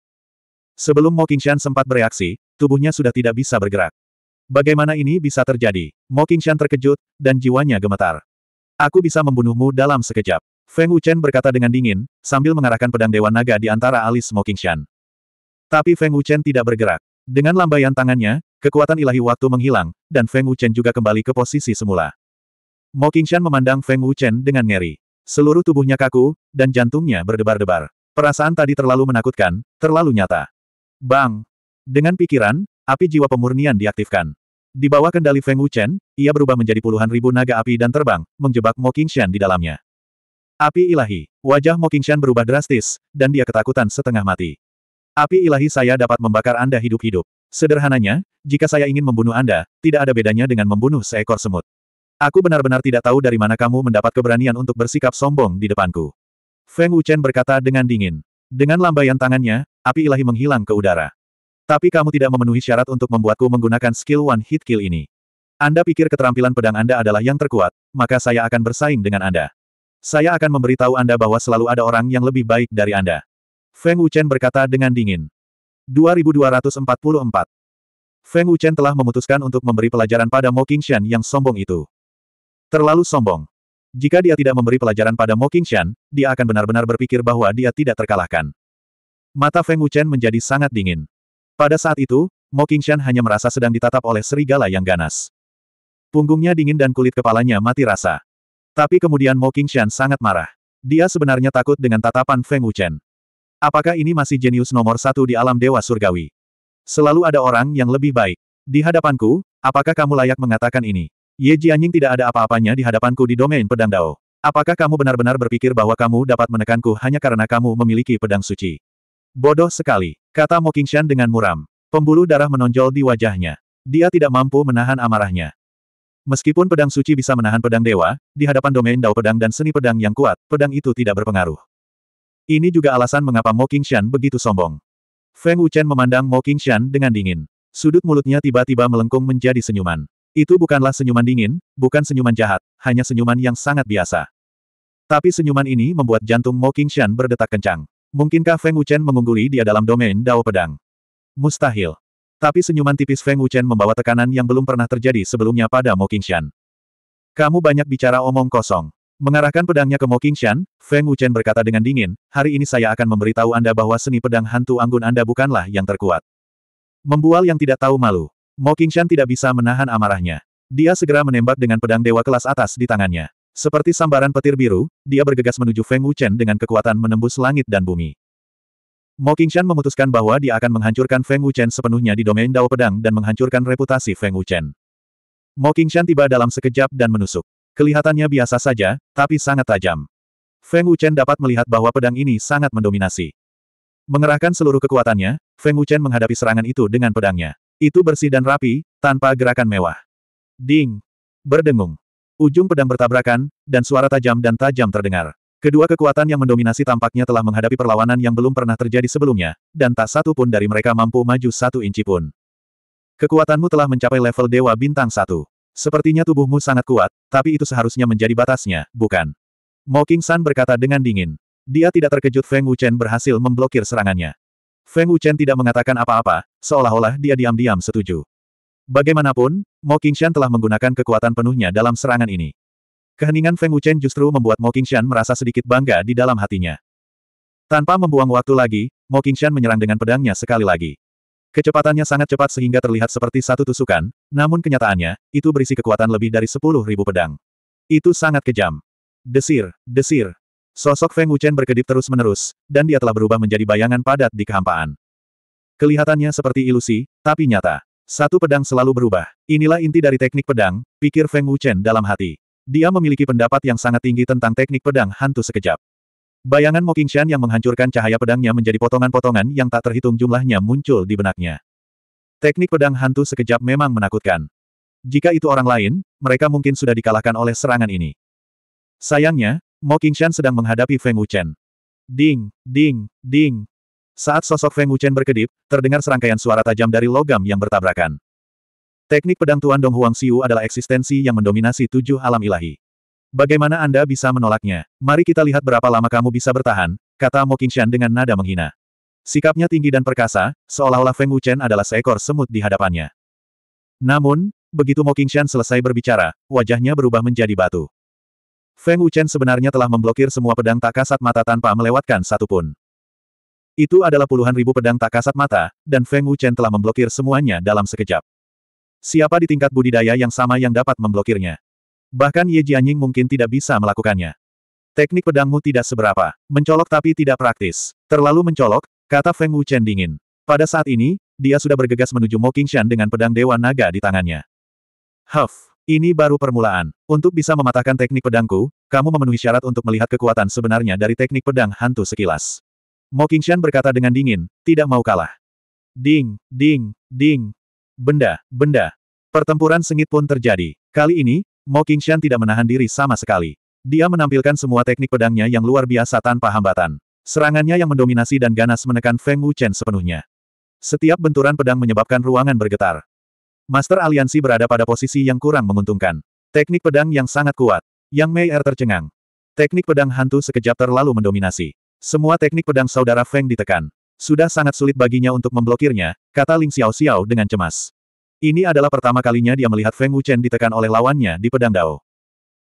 Sebelum Mo Qingshan sempat bereaksi, tubuhnya sudah tidak bisa bergerak. Bagaimana ini bisa terjadi? Mo terkejut, dan jiwanya gemetar. Aku bisa membunuhmu dalam sekejap. Feng Wuchen berkata dengan dingin, sambil mengarahkan pedang Dewa Naga di antara alis Mo Tapi Feng Wuchen tidak bergerak. Dengan lambaian tangannya, kekuatan ilahi waktu menghilang, dan Feng Wuchen juga kembali ke posisi semula. Mo memandang Feng Wuchen dengan ngeri. Seluruh tubuhnya kaku, dan jantungnya berdebar-debar. Perasaan tadi terlalu menakutkan, terlalu nyata. Bang! Dengan pikiran, api jiwa pemurnian diaktifkan. Di bawah kendali Feng Wuchen, ia berubah menjadi puluhan ribu naga api dan terbang, menjebak Mo Qingshan di dalamnya. Api ilahi, wajah Mo Qingshan berubah drastis, dan dia ketakutan setengah mati. Api ilahi saya dapat membakar Anda hidup-hidup. Sederhananya, jika saya ingin membunuh Anda, tidak ada bedanya dengan membunuh seekor semut. Aku benar-benar tidak tahu dari mana kamu mendapat keberanian untuk bersikap sombong di depanku. Feng Wuchen berkata dengan dingin. Dengan lambaian tangannya, api ilahi menghilang ke udara. Tapi kamu tidak memenuhi syarat untuk membuatku menggunakan skill One Hit Kill ini. Anda pikir keterampilan pedang Anda adalah yang terkuat, maka saya akan bersaing dengan Anda. Saya akan memberitahu Anda bahwa selalu ada orang yang lebih baik dari Anda. Feng Wuchen berkata dengan dingin. 2244 Feng Wuchen telah memutuskan untuk memberi pelajaran pada Mo Qingshan yang sombong itu. Terlalu sombong. Jika dia tidak memberi pelajaran pada Mo Qingshan, dia akan benar-benar berpikir bahwa dia tidak terkalahkan. Mata Feng Wuchen menjadi sangat dingin. Pada saat itu, Mo Qingshan hanya merasa sedang ditatap oleh serigala yang ganas. Punggungnya dingin dan kulit kepalanya mati rasa. Tapi kemudian Mo Qingshan sangat marah. Dia sebenarnya takut dengan tatapan Feng Wuchen. Apakah ini masih jenius nomor satu di alam Dewa Surgawi? Selalu ada orang yang lebih baik. Di hadapanku, apakah kamu layak mengatakan ini? Ye Jianying tidak ada apa-apanya di hadapanku di domain pedang Dao. Apakah kamu benar-benar berpikir bahwa kamu dapat menekanku hanya karena kamu memiliki pedang suci? Bodoh sekali, kata Mokingshan dengan muram. Pembuluh darah menonjol di wajahnya. Dia tidak mampu menahan amarahnya. Meskipun pedang suci bisa menahan pedang dewa, di hadapan domain dao pedang dan seni pedang yang kuat, pedang itu tidak berpengaruh. Ini juga alasan mengapa Mo Qingshan begitu sombong. Feng Wuchen memandang Mo Qingshan dengan dingin. Sudut mulutnya tiba-tiba melengkung menjadi senyuman. Itu bukanlah senyuman dingin, bukan senyuman jahat, hanya senyuman yang sangat biasa. Tapi senyuman ini membuat jantung Mo Qingshan berdetak kencang. Mungkinkah Feng Wuchen mengungguli dia dalam domain Dao Pedang? Mustahil. Tapi senyuman tipis Feng Wuchen membawa tekanan yang belum pernah terjadi sebelumnya pada Mo Qingshan. Kamu banyak bicara omong kosong. Mengarahkan pedangnya ke Mo Qingshan, Feng Wuchen berkata dengan dingin, hari ini saya akan memberitahu Anda bahwa seni pedang hantu anggun Anda bukanlah yang terkuat. Membual yang tidak tahu malu. Mo Qingshan tidak bisa menahan amarahnya. Dia segera menembak dengan pedang dewa kelas atas di tangannya. Seperti sambaran petir biru, dia bergegas menuju Feng Wuchen dengan kekuatan menembus langit dan bumi. Mo Qingshan memutuskan bahwa dia akan menghancurkan Feng Wuchen sepenuhnya di domain Dao Pedang dan menghancurkan reputasi Feng Wuchen. Mo Qingshan tiba dalam sekejap dan menusuk. Kelihatannya biasa saja, tapi sangat tajam. Feng Wuchen dapat melihat bahwa pedang ini sangat mendominasi. Mengerahkan seluruh kekuatannya, Feng Wuchen menghadapi serangan itu dengan pedangnya. Itu bersih dan rapi, tanpa gerakan mewah. Ding! Berdengung. Ujung pedang bertabrakan, dan suara tajam dan tajam terdengar. Kedua kekuatan yang mendominasi tampaknya telah menghadapi perlawanan yang belum pernah terjadi sebelumnya, dan tak satu pun dari mereka mampu maju satu inci pun. Kekuatanmu telah mencapai level Dewa Bintang satu. Sepertinya tubuhmu sangat kuat, tapi itu seharusnya menjadi batasnya, bukan? Moking San berkata dengan dingin. Dia tidak terkejut Feng Wuchen berhasil memblokir serangannya. Feng Wuchen tidak mengatakan apa-apa, seolah-olah dia diam-diam setuju. Bagaimanapun, Mo Qingshan telah menggunakan kekuatan penuhnya dalam serangan ini. Keheningan Feng Wuchen justru membuat Mo Qingshan merasa sedikit bangga di dalam hatinya. Tanpa membuang waktu lagi, Mo Qingshan menyerang dengan pedangnya sekali lagi. Kecepatannya sangat cepat sehingga terlihat seperti satu tusukan, namun kenyataannya, itu berisi kekuatan lebih dari sepuluh ribu pedang. Itu sangat kejam. Desir, desir. Sosok Feng Wuchen berkedip terus-menerus, dan dia telah berubah menjadi bayangan padat di kehampaan. Kelihatannya seperti ilusi, tapi nyata. Satu pedang selalu berubah. Inilah inti dari teknik pedang, pikir Feng Wuchen dalam hati. Dia memiliki pendapat yang sangat tinggi tentang teknik pedang hantu sekejap. Bayangan Mokingshan yang menghancurkan cahaya pedangnya menjadi potongan-potongan yang tak terhitung jumlahnya muncul di benaknya. Teknik pedang hantu sekejap memang menakutkan. Jika itu orang lain, mereka mungkin sudah dikalahkan oleh serangan ini. Sayangnya, Mokingshan sedang menghadapi Feng Wuchen. Ding, ding, ding, saat sosok Feng Wuchen berkedip, terdengar serangkaian suara tajam dari logam yang bertabrakan. Teknik pedang Tuan Dong Huang Xiu adalah eksistensi yang mendominasi tujuh alam ilahi. Bagaimana Anda bisa menolaknya? Mari kita lihat berapa lama kamu bisa bertahan, kata Mo Qingshan dengan nada menghina. Sikapnya tinggi dan perkasa, seolah-olah Feng Wuchen adalah seekor semut di hadapannya. Namun, begitu Mo Qingshan selesai berbicara, wajahnya berubah menjadi batu. Feng Wuchen sebenarnya telah memblokir semua pedang tak kasat mata tanpa melewatkan satupun. Itu adalah puluhan ribu pedang tak kasat mata, dan Feng Wuchen telah memblokir semuanya dalam sekejap. Siapa di tingkat budidaya yang sama yang dapat memblokirnya? Bahkan Ye Jianying mungkin tidak bisa melakukannya. Teknik pedangmu tidak seberapa, mencolok tapi tidak praktis. Terlalu mencolok, kata Feng Wuchen dingin. Pada saat ini, dia sudah bergegas menuju Mo Qingshan dengan pedang Dewa Naga di tangannya. Huff, ini baru permulaan. Untuk bisa mematahkan teknik pedangku, kamu memenuhi syarat untuk melihat kekuatan sebenarnya dari teknik pedang hantu sekilas. Mo Qingshan berkata dengan dingin, tidak mau kalah. Ding, ding, ding. Benda, benda. Pertempuran sengit pun terjadi. Kali ini, Mo Qingshan tidak menahan diri sama sekali. Dia menampilkan semua teknik pedangnya yang luar biasa tanpa hambatan. Serangannya yang mendominasi dan ganas menekan Feng Wuchen sepenuhnya. Setiap benturan pedang menyebabkan ruangan bergetar. Master Aliansi berada pada posisi yang kurang menguntungkan. Teknik pedang yang sangat kuat. Yang Mei Er tercengang. Teknik pedang hantu sekejap terlalu mendominasi. Semua teknik pedang saudara Feng ditekan. Sudah sangat sulit baginya untuk memblokirnya, kata Ling Xiao Xiao dengan cemas. Ini adalah pertama kalinya dia melihat Feng Wuchen ditekan oleh lawannya di pedang Dao.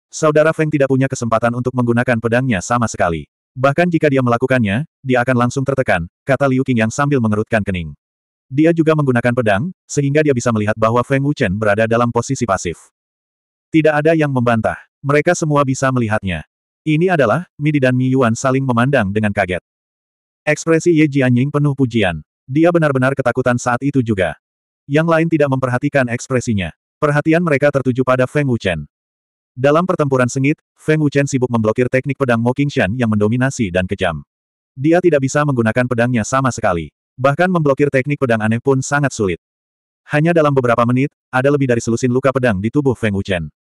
Saudara Feng tidak punya kesempatan untuk menggunakan pedangnya sama sekali. Bahkan jika dia melakukannya, dia akan langsung tertekan, kata Liu yang sambil mengerutkan kening. Dia juga menggunakan pedang, sehingga dia bisa melihat bahwa Feng Wuchen berada dalam posisi pasif. Tidak ada yang membantah. Mereka semua bisa melihatnya. Ini adalah, Midi dan Mi Yuan saling memandang dengan kaget. Ekspresi Ye Jianying penuh pujian. Dia benar-benar ketakutan saat itu juga. Yang lain tidak memperhatikan ekspresinya. Perhatian mereka tertuju pada Feng Wuchen. Dalam pertempuran sengit, Feng Wuchen sibuk memblokir teknik pedang Mo Qingshan yang mendominasi dan kejam. Dia tidak bisa menggunakan pedangnya sama sekali. Bahkan memblokir teknik pedang aneh pun sangat sulit. Hanya dalam beberapa menit, ada lebih dari selusin luka pedang di tubuh Feng Wuchen.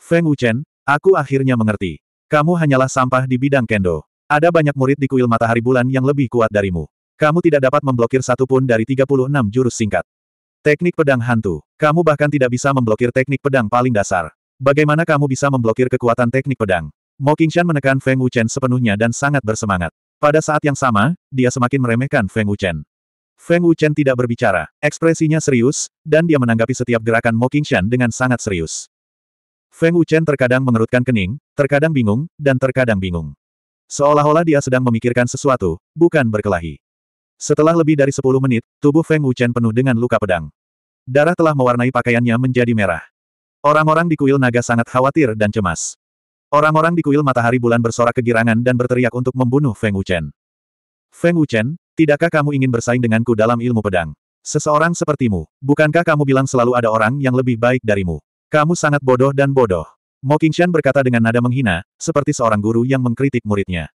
Feng Wuchen, aku akhirnya mengerti. Kamu hanyalah sampah di bidang kendo. Ada banyak murid di kuil matahari bulan yang lebih kuat darimu. Kamu tidak dapat memblokir satu pun dari 36 jurus singkat. Teknik pedang hantu. Kamu bahkan tidak bisa memblokir teknik pedang paling dasar. Bagaimana kamu bisa memblokir kekuatan teknik pedang? Mo Qingshan menekan Feng Wuchen sepenuhnya dan sangat bersemangat. Pada saat yang sama, dia semakin meremehkan Feng Wuchen. Feng Wuchen tidak berbicara, ekspresinya serius, dan dia menanggapi setiap gerakan Mo Qingshan dengan sangat serius. Feng Wuchen terkadang mengerutkan kening, terkadang bingung, dan terkadang bingung. Seolah-olah dia sedang memikirkan sesuatu, bukan berkelahi. Setelah lebih dari 10 menit, tubuh Feng Wuchen penuh dengan luka pedang. Darah telah mewarnai pakaiannya menjadi merah. Orang-orang di kuil naga sangat khawatir dan cemas. Orang-orang di kuil matahari bulan bersorak kegirangan dan berteriak untuk membunuh Feng Wuchen. Feng Wuchen, tidakkah kamu ingin bersaing denganku dalam ilmu pedang? Seseorang sepertimu, bukankah kamu bilang selalu ada orang yang lebih baik darimu? Kamu sangat bodoh dan bodoh. Mo Qingshan berkata dengan nada menghina, seperti seorang guru yang mengkritik muridnya.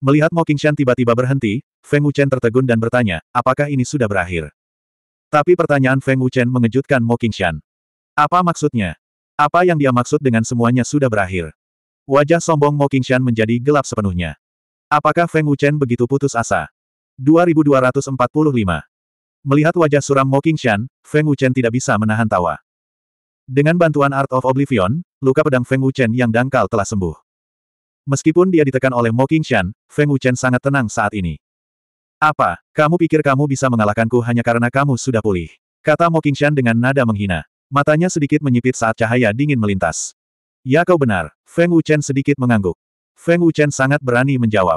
Melihat Mo Qingshan tiba-tiba berhenti, Feng Wuchen tertegun dan bertanya, apakah ini sudah berakhir? Tapi pertanyaan Feng Wuchen mengejutkan Mo Qingshan. Apa maksudnya? Apa yang dia maksud dengan semuanya sudah berakhir? Wajah sombong Mo Qingshan menjadi gelap sepenuhnya. Apakah Feng Wuchen begitu putus asa? 2245. Melihat wajah suram Mo Qingshan, Feng Wuchen tidak bisa menahan tawa. Dengan bantuan Art of Oblivion, luka pedang Feng Wuchen yang dangkal telah sembuh. Meskipun dia ditekan oleh Mo Qingshan, Feng Wuchen sangat tenang saat ini. Apa, kamu pikir kamu bisa mengalahkanku hanya karena kamu sudah pulih? Kata Mo Qingshan dengan nada menghina. Matanya sedikit menyipit saat cahaya dingin melintas. Ya kau benar, Feng Wuchen sedikit mengangguk. Feng Wuchen sangat berani menjawab.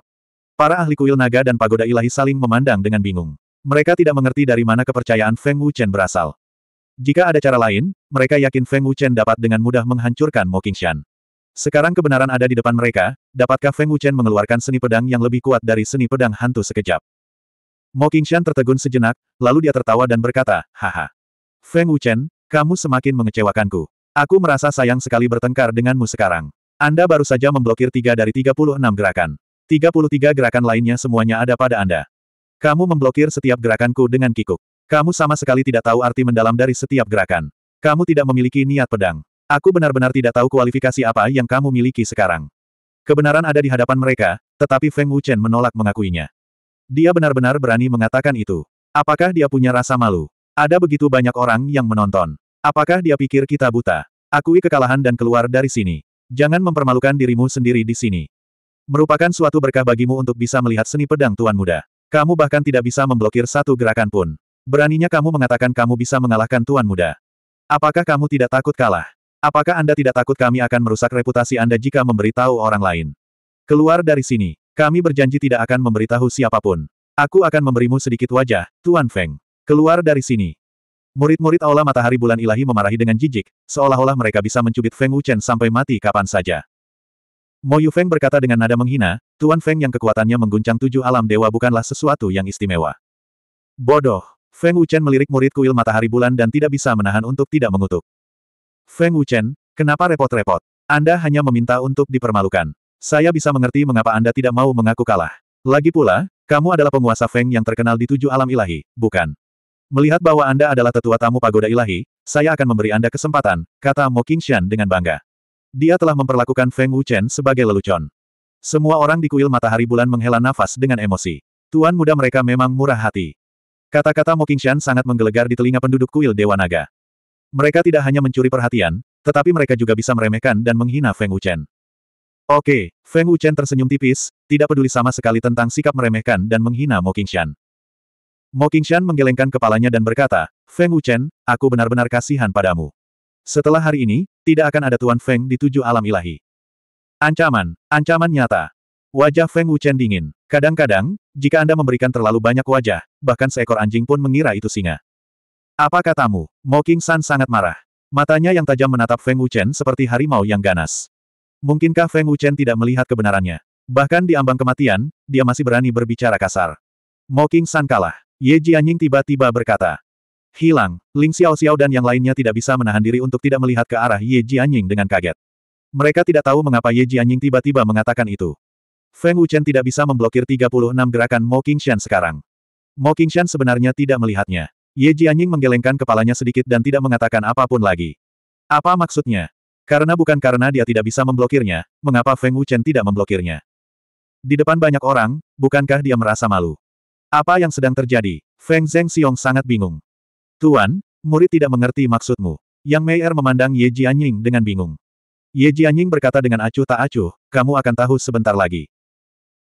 Para ahli kuil naga dan pagoda ilahi saling memandang dengan bingung. Mereka tidak mengerti dari mana kepercayaan Feng Wuchen berasal. Jika ada cara lain, mereka yakin Feng Wuchen dapat dengan mudah menghancurkan Mo Qingshan. Sekarang kebenaran ada di depan mereka, dapatkah Feng Wuchen mengeluarkan seni pedang yang lebih kuat dari seni pedang hantu sekejap? Mo Qingshan tertegun sejenak, lalu dia tertawa dan berkata, Haha. Feng Wuchen, kamu semakin mengecewakanku. Aku merasa sayang sekali bertengkar denganmu sekarang. Anda baru saja memblokir tiga dari 36 gerakan. 33 gerakan lainnya semuanya ada pada Anda. Kamu memblokir setiap gerakanku dengan kikuk. Kamu sama sekali tidak tahu arti mendalam dari setiap gerakan. Kamu tidak memiliki niat pedang. Aku benar-benar tidak tahu kualifikasi apa yang kamu miliki sekarang. Kebenaran ada di hadapan mereka, tetapi Feng Wuchen menolak mengakuinya. Dia benar-benar berani mengatakan itu. Apakah dia punya rasa malu? Ada begitu banyak orang yang menonton. Apakah dia pikir kita buta? Akui kekalahan dan keluar dari sini. Jangan mempermalukan dirimu sendiri di sini. Merupakan suatu berkah bagimu untuk bisa melihat seni pedang Tuan Muda. Kamu bahkan tidak bisa memblokir satu gerakan pun. Beraninya kamu mengatakan kamu bisa mengalahkan Tuan Muda. Apakah kamu tidak takut kalah? Apakah Anda tidak takut kami akan merusak reputasi Anda jika memberitahu orang lain? Keluar dari sini, kami berjanji tidak akan memberitahu siapapun. Aku akan memberimu sedikit wajah, Tuan Feng. Keluar dari sini. Murid-murid Aula Matahari Bulan Ilahi memarahi dengan jijik, seolah-olah mereka bisa mencubit Feng Wuchen sampai mati kapan saja. Mo Yu Feng berkata dengan nada menghina, Tuan Feng yang kekuatannya mengguncang tujuh alam dewa bukanlah sesuatu yang istimewa. Bodoh. Feng Wuchen melirik murid kuil matahari bulan dan tidak bisa menahan untuk tidak mengutuk. Feng Wuchen, kenapa repot-repot? Anda hanya meminta untuk dipermalukan. Saya bisa mengerti mengapa Anda tidak mau mengaku kalah. Lagi pula, kamu adalah penguasa Feng yang terkenal di tujuh alam ilahi, bukan? Melihat bahwa Anda adalah tetua tamu pagoda ilahi, saya akan memberi Anda kesempatan, kata Mo Qingshan dengan bangga. Dia telah memperlakukan Feng Wuchen sebagai lelucon. Semua orang di kuil matahari bulan menghela nafas dengan emosi. Tuan muda mereka memang murah hati. Kata-kata Mokingshan sangat menggelegar di telinga penduduk kuil Dewa Naga. Mereka tidak hanya mencuri perhatian, tetapi mereka juga bisa meremehkan dan menghina Feng Wuchen. Oke, Feng Wuchen tersenyum tipis, tidak peduli sama sekali tentang sikap meremehkan dan menghina Mokingshan. Mokingshan menggelengkan kepalanya dan berkata, Feng Wuchen, aku benar-benar kasihan padamu. Setelah hari ini, tidak akan ada Tuan Feng di tujuh alam ilahi. Ancaman, ancaman nyata. Wajah Feng Wuchen dingin. Kadang-kadang, jika Anda memberikan terlalu banyak wajah, bahkan seekor anjing pun mengira itu singa. Apa katamu? Mo King San sangat marah. Matanya yang tajam menatap Feng Wuchen seperti harimau yang ganas. Mungkinkah Feng Wuchen tidak melihat kebenarannya? Bahkan di ambang kematian, dia masih berani berbicara kasar. Mo King San kalah. Ye Jianying tiba-tiba berkata. Hilang, Ling Xiao Xiao dan yang lainnya tidak bisa menahan diri untuk tidak melihat ke arah Ye Jianying dengan kaget. Mereka tidak tahu mengapa Ye Jianying tiba-tiba mengatakan itu. Feng Wuchen tidak bisa memblokir 36 gerakan Mo Qingshan sekarang. Mo Qingshan sebenarnya tidak melihatnya. Ye Jianying menggelengkan kepalanya sedikit dan tidak mengatakan apapun lagi. Apa maksudnya? Karena bukan karena dia tidak bisa memblokirnya, mengapa Feng Wuchen tidak memblokirnya? Di depan banyak orang, bukankah dia merasa malu? Apa yang sedang terjadi? Feng Zheng Xiong sangat bingung. Tuan, murid tidak mengerti maksudmu. Yang Meier memandang Ye Jianying dengan bingung. Ye Jianying berkata dengan acuh tak acuh, kamu akan tahu sebentar lagi.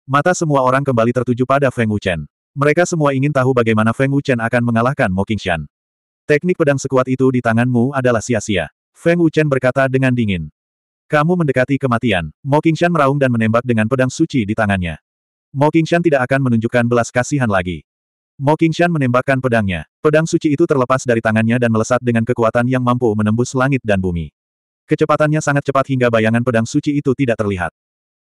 Mata semua orang kembali tertuju pada Feng Wuchen. Mereka semua ingin tahu bagaimana Feng Wuchen akan mengalahkan Mo Qingshan. Teknik pedang sekuat itu di tanganmu adalah sia-sia. Feng Wuchen berkata dengan dingin. Kamu mendekati kematian. Mo Qingshan meraung dan menembak dengan pedang suci di tangannya. Mo Qingshan tidak akan menunjukkan belas kasihan lagi. Mo Qingshan menembakkan pedangnya. Pedang suci itu terlepas dari tangannya dan melesat dengan kekuatan yang mampu menembus langit dan bumi. Kecepatannya sangat cepat hingga bayangan pedang suci itu tidak terlihat.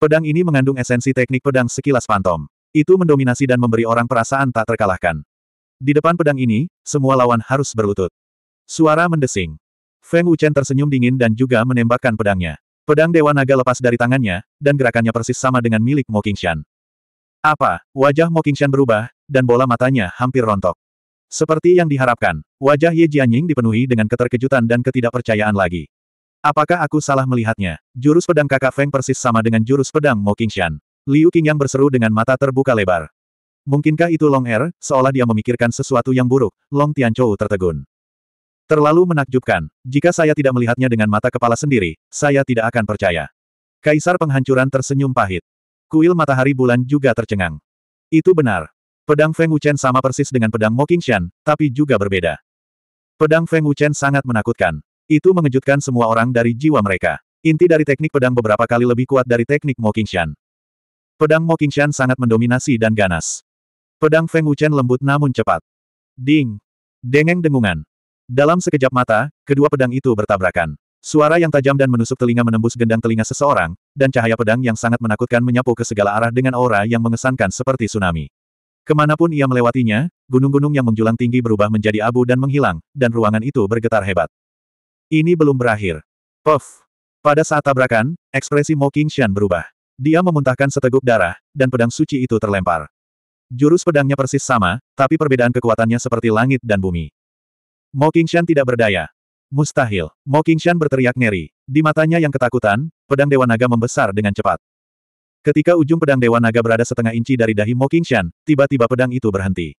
Pedang ini mengandung esensi teknik pedang sekilas fantom. Itu mendominasi dan memberi orang perasaan tak terkalahkan. Di depan pedang ini, semua lawan harus berlutut. Suara mendesing. Feng Wuchen tersenyum dingin dan juga menembakkan pedangnya. Pedang Dewa Naga lepas dari tangannya, dan gerakannya persis sama dengan milik Mo Qingshan. Apa? Wajah Mo Qingshan berubah, dan bola matanya hampir rontok. Seperti yang diharapkan, wajah Ye Jianying dipenuhi dengan keterkejutan dan ketidakpercayaan lagi. Apakah aku salah melihatnya? Jurus pedang kakak Feng persis sama dengan jurus pedang Mo Qingshan. Liu Qingyang berseru dengan mata terbuka lebar. Mungkinkah itu Long Er, seolah dia memikirkan sesuatu yang buruk, Long Tianchou tertegun. Terlalu menakjubkan. Jika saya tidak melihatnya dengan mata kepala sendiri, saya tidak akan percaya. Kaisar penghancuran tersenyum pahit. Kuil matahari bulan juga tercengang. Itu benar. Pedang Feng Wuchen sama persis dengan pedang Mo Qingshan, tapi juga berbeda. Pedang Feng Wuchen sangat menakutkan. Itu mengejutkan semua orang dari jiwa mereka. Inti dari teknik pedang beberapa kali lebih kuat dari teknik Mokingshan. Pedang Mokingshan sangat mendominasi dan ganas. Pedang Feng Wuchen lembut namun cepat. Ding! Dengeng dengungan. Dalam sekejap mata, kedua pedang itu bertabrakan. Suara yang tajam dan menusuk telinga menembus gendang telinga seseorang, dan cahaya pedang yang sangat menakutkan menyapu ke segala arah dengan aura yang mengesankan seperti tsunami. Kemanapun ia melewatinya, gunung-gunung yang menjulang tinggi berubah menjadi abu dan menghilang, dan ruangan itu bergetar hebat. Ini belum berakhir. Puff. Pada saat tabrakan, ekspresi Mo Shan berubah. Dia memuntahkan seteguk darah, dan pedang suci itu terlempar. Jurus pedangnya persis sama, tapi perbedaan kekuatannya seperti langit dan bumi. Mo Shan tidak berdaya. Mustahil. Mo Shan berteriak ngeri. Di matanya yang ketakutan, pedang Dewa Naga membesar dengan cepat. Ketika ujung pedang Dewa Naga berada setengah inci dari dahi Mo Shan, tiba-tiba pedang itu berhenti.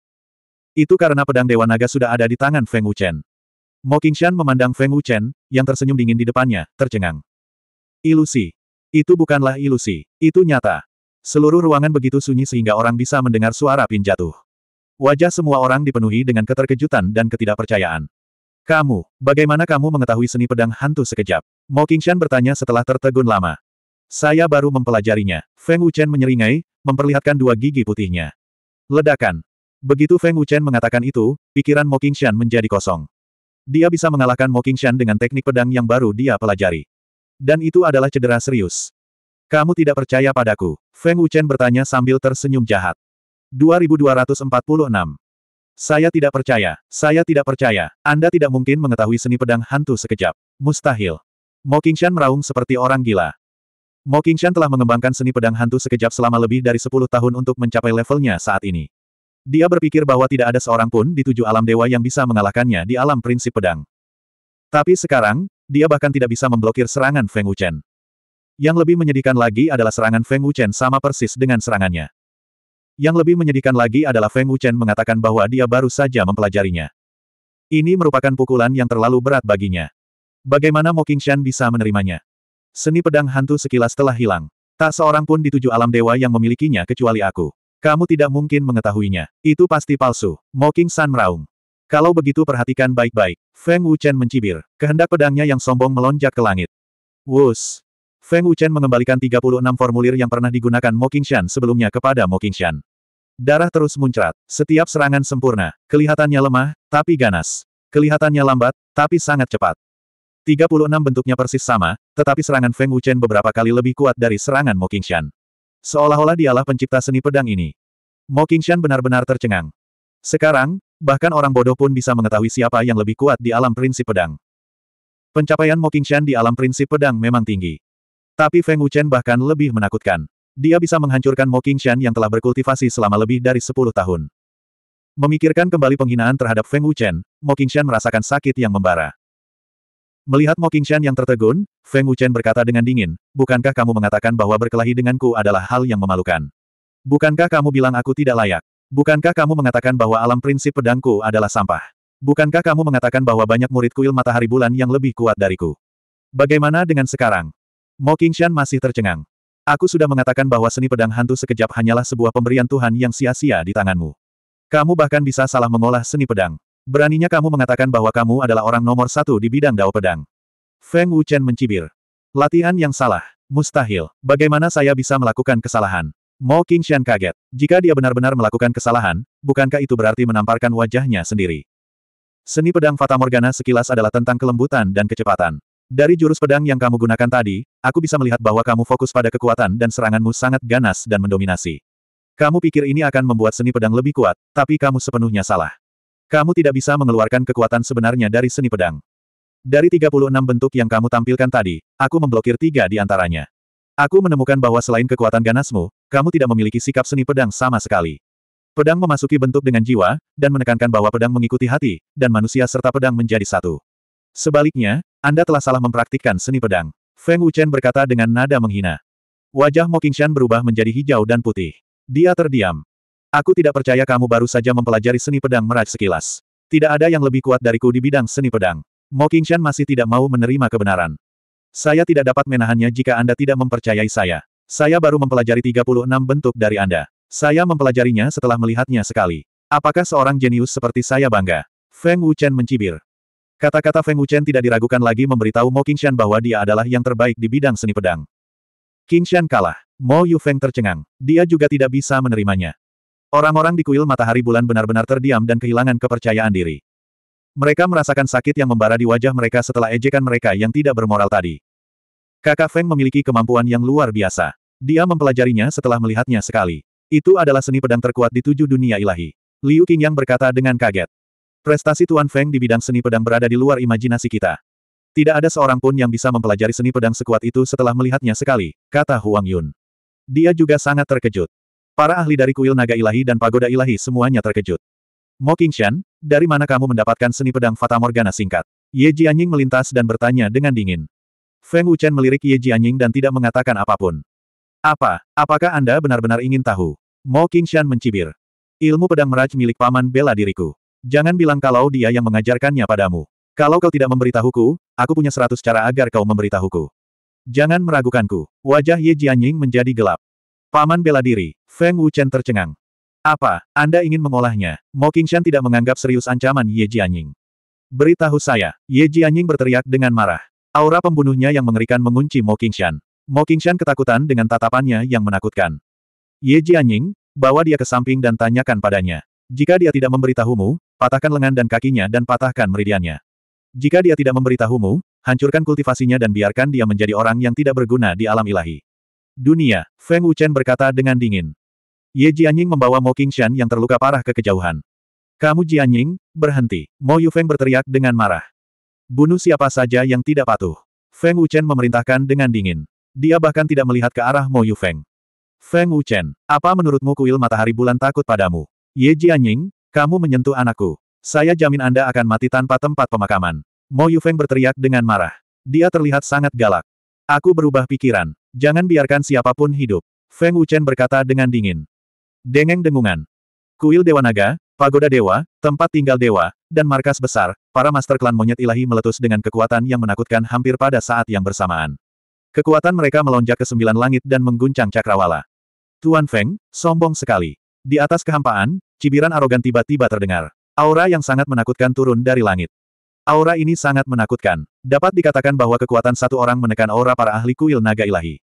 Itu karena pedang Dewa Naga sudah ada di tangan Feng Wuchen. Mo Qingshan memandang Feng Wuchen, yang tersenyum dingin di depannya, tercengang. Ilusi. Itu bukanlah ilusi, itu nyata. Seluruh ruangan begitu sunyi sehingga orang bisa mendengar suara pin jatuh. Wajah semua orang dipenuhi dengan keterkejutan dan ketidakpercayaan. Kamu, bagaimana kamu mengetahui seni pedang hantu sekejap? Mo Qingshan bertanya setelah tertegun lama. Saya baru mempelajarinya. Feng Wuchen menyeringai, memperlihatkan dua gigi putihnya. Ledakan. Begitu Feng Wuchen mengatakan itu, pikiran Mo Qingshan menjadi kosong. Dia bisa mengalahkan Mo Qingshan dengan teknik pedang yang baru dia pelajari. Dan itu adalah cedera serius. Kamu tidak percaya padaku? Feng Wuchen bertanya sambil tersenyum jahat. 2246. Saya tidak percaya, saya tidak percaya. Anda tidak mungkin mengetahui seni pedang hantu sekejap. Mustahil. Mo Qingshan meraung seperti orang gila. Mo Qingshan telah mengembangkan seni pedang hantu sekejap selama lebih dari 10 tahun untuk mencapai levelnya saat ini. Dia berpikir bahwa tidak ada seorang pun di tujuh alam dewa yang bisa mengalahkannya di alam prinsip pedang. Tapi sekarang, dia bahkan tidak bisa memblokir serangan Feng Wuchen. Yang lebih menyedihkan lagi adalah serangan Feng Wuchen sama persis dengan serangannya. Yang lebih menyedihkan lagi adalah Feng Wuchen mengatakan bahwa dia baru saja mempelajarinya. Ini merupakan pukulan yang terlalu berat baginya. Bagaimana Mo Qingshan bisa menerimanya? Seni pedang hantu sekilas telah hilang. Tak seorang pun di tujuh alam dewa yang memilikinya kecuali aku. Kamu tidak mungkin mengetahuinya. Itu pasti palsu. Moking San meraung. Kalau begitu perhatikan baik-baik. Feng Wuchen mencibir. Kehendak pedangnya yang sombong melonjak ke langit. Wus. Feng Wuchen mengembalikan 36 formulir yang pernah digunakan Moking Shan sebelumnya kepada Moking Shan. Darah terus muncrat. Setiap serangan sempurna. Kelihatannya lemah, tapi ganas. Kelihatannya lambat, tapi sangat cepat. 36 bentuknya persis sama, tetapi serangan Feng Wuchen beberapa kali lebih kuat dari serangan Mo Shan. Seolah-olah dialah pencipta seni pedang ini. Mo Qingshan benar-benar tercengang. Sekarang, bahkan orang bodoh pun bisa mengetahui siapa yang lebih kuat di alam prinsip pedang. Pencapaian Mo Qingshan di alam prinsip pedang memang tinggi. Tapi Feng Wuchen bahkan lebih menakutkan. Dia bisa menghancurkan Mo Qingshan yang telah berkultivasi selama lebih dari 10 tahun. Memikirkan kembali penghinaan terhadap Feng Wuchen, Mo Qingshan merasakan sakit yang membara. Melihat Mo Qingshan yang tertegun, Feng Wuchen berkata dengan dingin, bukankah kamu mengatakan bahwa berkelahi denganku adalah hal yang memalukan? Bukankah kamu bilang aku tidak layak? Bukankah kamu mengatakan bahwa alam prinsip pedangku adalah sampah? Bukankah kamu mengatakan bahwa banyak murid kuil matahari bulan yang lebih kuat dariku? Bagaimana dengan sekarang? Mo Qingshan masih tercengang. Aku sudah mengatakan bahwa seni pedang hantu sekejap hanyalah sebuah pemberian Tuhan yang sia-sia di tanganmu. Kamu bahkan bisa salah mengolah seni pedang. Beraninya kamu mengatakan bahwa kamu adalah orang nomor satu di bidang dao pedang. Feng Wuchen mencibir. Latihan yang salah. Mustahil. Bagaimana saya bisa melakukan kesalahan? Mo Qingxian kaget. Jika dia benar-benar melakukan kesalahan, bukankah itu berarti menamparkan wajahnya sendiri? Seni pedang Fata Morgana sekilas adalah tentang kelembutan dan kecepatan. Dari jurus pedang yang kamu gunakan tadi, aku bisa melihat bahwa kamu fokus pada kekuatan dan seranganmu sangat ganas dan mendominasi. Kamu pikir ini akan membuat seni pedang lebih kuat, tapi kamu sepenuhnya salah. Kamu tidak bisa mengeluarkan kekuatan sebenarnya dari seni pedang. Dari 36 bentuk yang kamu tampilkan tadi, aku memblokir tiga di antaranya. Aku menemukan bahwa selain kekuatan ganasmu, kamu tidak memiliki sikap seni pedang sama sekali. Pedang memasuki bentuk dengan jiwa, dan menekankan bahwa pedang mengikuti hati, dan manusia serta pedang menjadi satu. Sebaliknya, Anda telah salah mempraktikkan seni pedang. Feng Wuchen berkata dengan nada menghina. Wajah Mo Qingshan berubah menjadi hijau dan putih. Dia terdiam. Aku tidak percaya kamu baru saja mempelajari seni pedang meraj sekilas. Tidak ada yang lebih kuat dariku di bidang seni pedang. Mo Qingshan masih tidak mau menerima kebenaran. Saya tidak dapat menahannya jika Anda tidak mempercayai saya. Saya baru mempelajari 36 bentuk dari Anda. Saya mempelajarinya setelah melihatnya sekali. Apakah seorang jenius seperti saya bangga? Feng Wuchen mencibir. Kata-kata Feng Wuchen tidak diragukan lagi memberitahu Mo Qingshan bahwa dia adalah yang terbaik di bidang seni pedang. Qingshan kalah. Mo Feng tercengang. Dia juga tidak bisa menerimanya. Orang-orang di kuil matahari bulan benar-benar terdiam dan kehilangan kepercayaan diri. Mereka merasakan sakit yang membara di wajah mereka setelah ejekan mereka yang tidak bermoral tadi. Kakak Feng memiliki kemampuan yang luar biasa. Dia mempelajarinya setelah melihatnya sekali. Itu adalah seni pedang terkuat di tujuh dunia ilahi. Liu Qingyang berkata dengan kaget. Prestasi Tuan Feng di bidang seni pedang berada di luar imajinasi kita. Tidak ada seorang pun yang bisa mempelajari seni pedang sekuat itu setelah melihatnya sekali, kata Huang Yun. Dia juga sangat terkejut. Para ahli dari kuil naga ilahi dan pagoda ilahi semuanya terkejut. Mo Qingshan, dari mana kamu mendapatkan seni pedang Fata Morgana singkat? Ye Jianying melintas dan bertanya dengan dingin. Feng Wuchen melirik Ye Jianying dan tidak mengatakan apapun. Apa, apakah Anda benar-benar ingin tahu? Mo Qingshan mencibir. Ilmu pedang meraj milik paman bela diriku. Jangan bilang kalau dia yang mengajarkannya padamu. Kalau kau tidak memberitahuku, aku punya seratus cara agar kau memberitahuku. Jangan meragukanku. Wajah Ye Jianying menjadi gelap. Paman bela diri, Feng Wuchen tercengang. Apa, Anda ingin mengolahnya? Mo Qingshan tidak menganggap serius ancaman Ye Jianying. Beritahu saya, Ye Jianying berteriak dengan marah. Aura pembunuhnya yang mengerikan mengunci Mo Qingshan. Mo Qingshan ketakutan dengan tatapannya yang menakutkan. Ye Jianying, bawa dia ke samping dan tanyakan padanya. Jika dia tidak memberitahumu, patahkan lengan dan kakinya dan patahkan meridiannya. Jika dia tidak memberitahumu, hancurkan kultivasinya dan biarkan dia menjadi orang yang tidak berguna di alam ilahi. Dunia, Feng Wuchen berkata dengan dingin. Ye Jianying membawa Mo Qingshan yang terluka parah ke kejauhan. Kamu Jianying, berhenti. Mo Yufeng berteriak dengan marah. Bunuh siapa saja yang tidak patuh. Feng Wuchen memerintahkan dengan dingin. Dia bahkan tidak melihat ke arah Mo Yufeng. Feng Wuchen, apa menurutmu kuil matahari bulan takut padamu? Ye Jianying, kamu menyentuh anakku. Saya jamin Anda akan mati tanpa tempat pemakaman. Mo Yufeng berteriak dengan marah. Dia terlihat sangat galak. Aku berubah pikiran. Jangan biarkan siapapun hidup. Feng Wuchen berkata dengan dingin. Dengeng dengungan. Kuil Dewa Naga, Pagoda Dewa, Tempat Tinggal Dewa, dan Markas Besar, para Master Klan Monyet Ilahi meletus dengan kekuatan yang menakutkan hampir pada saat yang bersamaan. Kekuatan mereka melonjak ke sembilan langit dan mengguncang cakrawala. Tuan Feng, sombong sekali. Di atas kehampaan, cibiran arogan tiba-tiba terdengar. Aura yang sangat menakutkan turun dari langit. Aura ini sangat menakutkan. Dapat dikatakan bahwa kekuatan satu orang menekan aura para ahli kuil naga ilahi.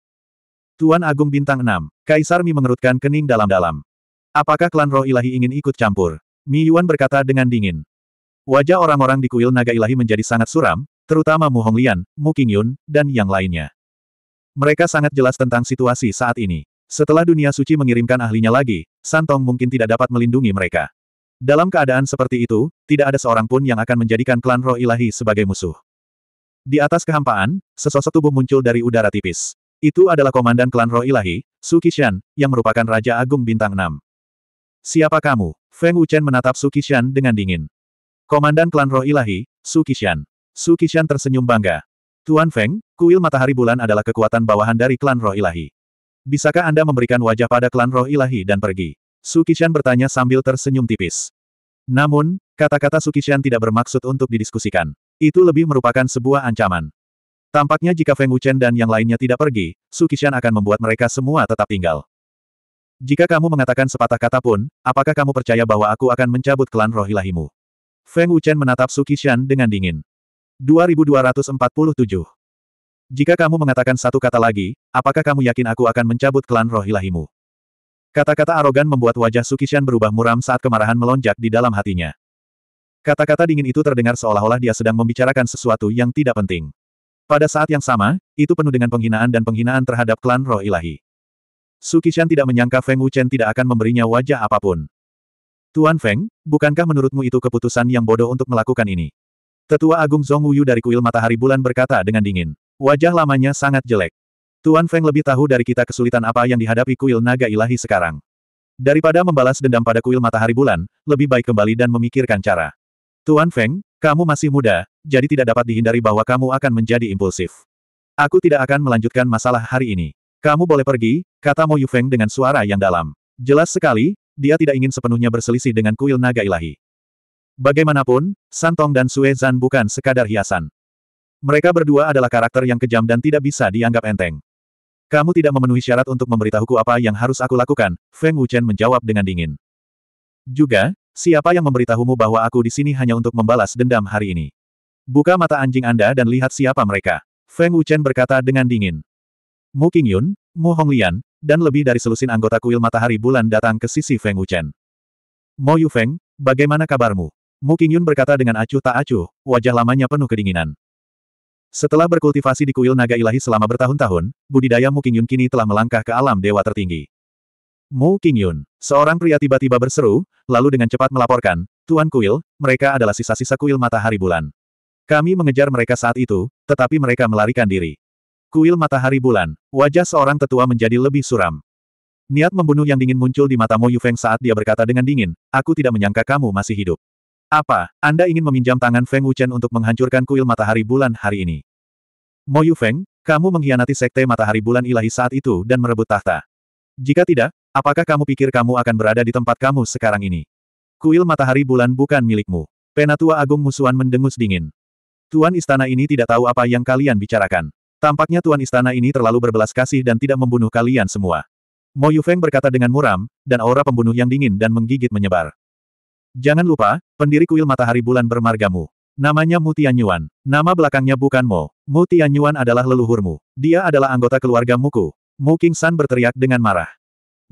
Tuan Agung Bintang 6, Kaisar Mi mengerutkan kening dalam-dalam. Apakah klan roh ilahi ingin ikut campur? Mi Yuan berkata dengan dingin. Wajah orang-orang di kuil naga ilahi menjadi sangat suram, terutama Mu Honglian, Mu Qingyun, dan yang lainnya. Mereka sangat jelas tentang situasi saat ini. Setelah dunia suci mengirimkan ahlinya lagi, Santong mungkin tidak dapat melindungi mereka. Dalam keadaan seperti itu, tidak ada seorang pun yang akan menjadikan klan roh ilahi sebagai musuh. Di atas kehampaan, sesosok tubuh muncul dari udara tipis. Itu adalah komandan klan roh ilahi, Su Qishan, yang merupakan Raja Agung Bintang 6. Siapa kamu? Feng Wuchen menatap Su Qishan dengan dingin. Komandan klan roh ilahi, Su Qishan. Su Qishan tersenyum bangga. Tuan Feng, kuil matahari bulan adalah kekuatan bawahan dari klan roh ilahi. Bisakah Anda memberikan wajah pada klan roh ilahi dan pergi? Sukishan bertanya sambil tersenyum tipis. Namun, kata-kata Sukishan tidak bermaksud untuk didiskusikan. Itu lebih merupakan sebuah ancaman. Tampaknya jika Feng Wuchen dan yang lainnya tidak pergi, Sukishan akan membuat mereka semua tetap tinggal. Jika kamu mengatakan sepatah kata pun, apakah kamu percaya bahwa aku akan mencabut klan roh ilahimu? Feng Wuchen menatap Sukishan dengan dingin. 2247 Jika kamu mengatakan satu kata lagi, apakah kamu yakin aku akan mencabut klan roh ilahimu? Kata-kata arogan membuat wajah Sukishan berubah muram saat kemarahan melonjak di dalam hatinya. Kata-kata dingin itu terdengar seolah-olah dia sedang membicarakan sesuatu yang tidak penting. Pada saat yang sama, itu penuh dengan penghinaan dan penghinaan terhadap klan roh ilahi. Sukishan tidak menyangka Feng Wuchen tidak akan memberinya wajah apapun. Tuan Feng, bukankah menurutmu itu keputusan yang bodoh untuk melakukan ini? Tetua Agung Zong Wuyu dari kuil matahari bulan berkata dengan dingin. Wajah lamanya sangat jelek. Tuan Feng lebih tahu dari kita kesulitan apa yang dihadapi kuil naga ilahi sekarang. Daripada membalas dendam pada kuil matahari bulan, lebih baik kembali dan memikirkan cara. Tuan Feng, kamu masih muda, jadi tidak dapat dihindari bahwa kamu akan menjadi impulsif. Aku tidak akan melanjutkan masalah hari ini. Kamu boleh pergi, kata Mo Yufeng dengan suara yang dalam. Jelas sekali, dia tidak ingin sepenuhnya berselisih dengan kuil naga ilahi. Bagaimanapun, Santong dan Sue Zan bukan sekadar hiasan. Mereka berdua adalah karakter yang kejam dan tidak bisa dianggap enteng. Kamu tidak memenuhi syarat untuk memberitahuku apa yang harus aku lakukan, Feng Wuchen menjawab dengan dingin. Juga, siapa yang memberitahumu bahwa aku di sini hanya untuk membalas dendam hari ini? Buka mata anjing Anda dan lihat siapa mereka. Feng Wuchen berkata dengan dingin. Mu Qingyun, Mu Honglian, dan lebih dari selusin anggota kuil matahari bulan datang ke sisi Feng Wuchen. Mo Feng, bagaimana kabarmu? Mu Qingyun berkata dengan acuh tak acuh, wajah lamanya penuh kedinginan. Setelah berkultivasi di kuil naga ilahi selama bertahun-tahun, budidaya Mu Qingyun kini telah melangkah ke alam dewa tertinggi. Mu Qingyun, seorang pria tiba-tiba berseru, lalu dengan cepat melaporkan, Tuan Kuil, mereka adalah sisa-sisa kuil matahari bulan. Kami mengejar mereka saat itu, tetapi mereka melarikan diri. Kuil matahari bulan, wajah seorang tetua menjadi lebih suram. Niat membunuh yang dingin muncul di mata Mo Yufeng saat dia berkata dengan dingin, aku tidak menyangka kamu masih hidup. Apa, Anda ingin meminjam tangan Feng Wuchen untuk menghancurkan kuil matahari bulan hari ini? Mo Yu Feng, kamu mengkhianati sekte matahari bulan ilahi saat itu dan merebut tahta. Jika tidak, apakah kamu pikir kamu akan berada di tempat kamu sekarang ini? Kuil matahari bulan bukan milikmu. Penatua Agung Musuan mendengus dingin. Tuan istana ini tidak tahu apa yang kalian bicarakan. Tampaknya tuan istana ini terlalu berbelas kasih dan tidak membunuh kalian semua. Mo Yu Feng berkata dengan muram, dan aura pembunuh yang dingin dan menggigit menyebar. Jangan lupa, pendiri kuil matahari bulan bermargamu. Namanya Mu Tianyuan. Nama belakangnya bukan Mo. Mu Tianyuan adalah leluhurmu. Dia adalah anggota keluarga Muku. Mu King San berteriak dengan marah.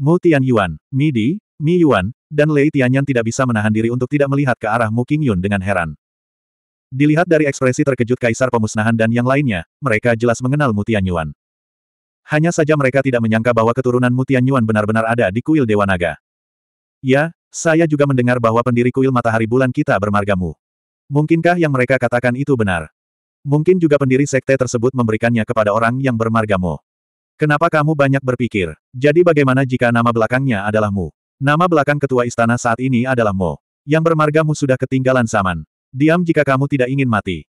Mu Tianyuan, Mi Mi Yuan, dan Lei Tianyan tidak bisa menahan diri untuk tidak melihat ke arah Mu King Yun dengan heran. Dilihat dari ekspresi terkejut Kaisar Pemusnahan dan yang lainnya, mereka jelas mengenal Mu Tianyuan. Hanya saja mereka tidak menyangka bahwa keturunan Mutian Yuan benar-benar ada di kuil Dewa Naga. Ya, saya juga mendengar bahwa pendiri kuil matahari bulan kita bermargamu. Mungkinkah yang mereka katakan itu benar? Mungkin juga pendiri sekte tersebut memberikannya kepada orang yang bermargamu. Kenapa kamu banyak berpikir? Jadi bagaimana jika nama belakangnya adalah Mu? Nama belakang ketua istana saat ini adalah Mo. Yang bermargamu sudah ketinggalan zaman. Diam jika kamu tidak ingin mati.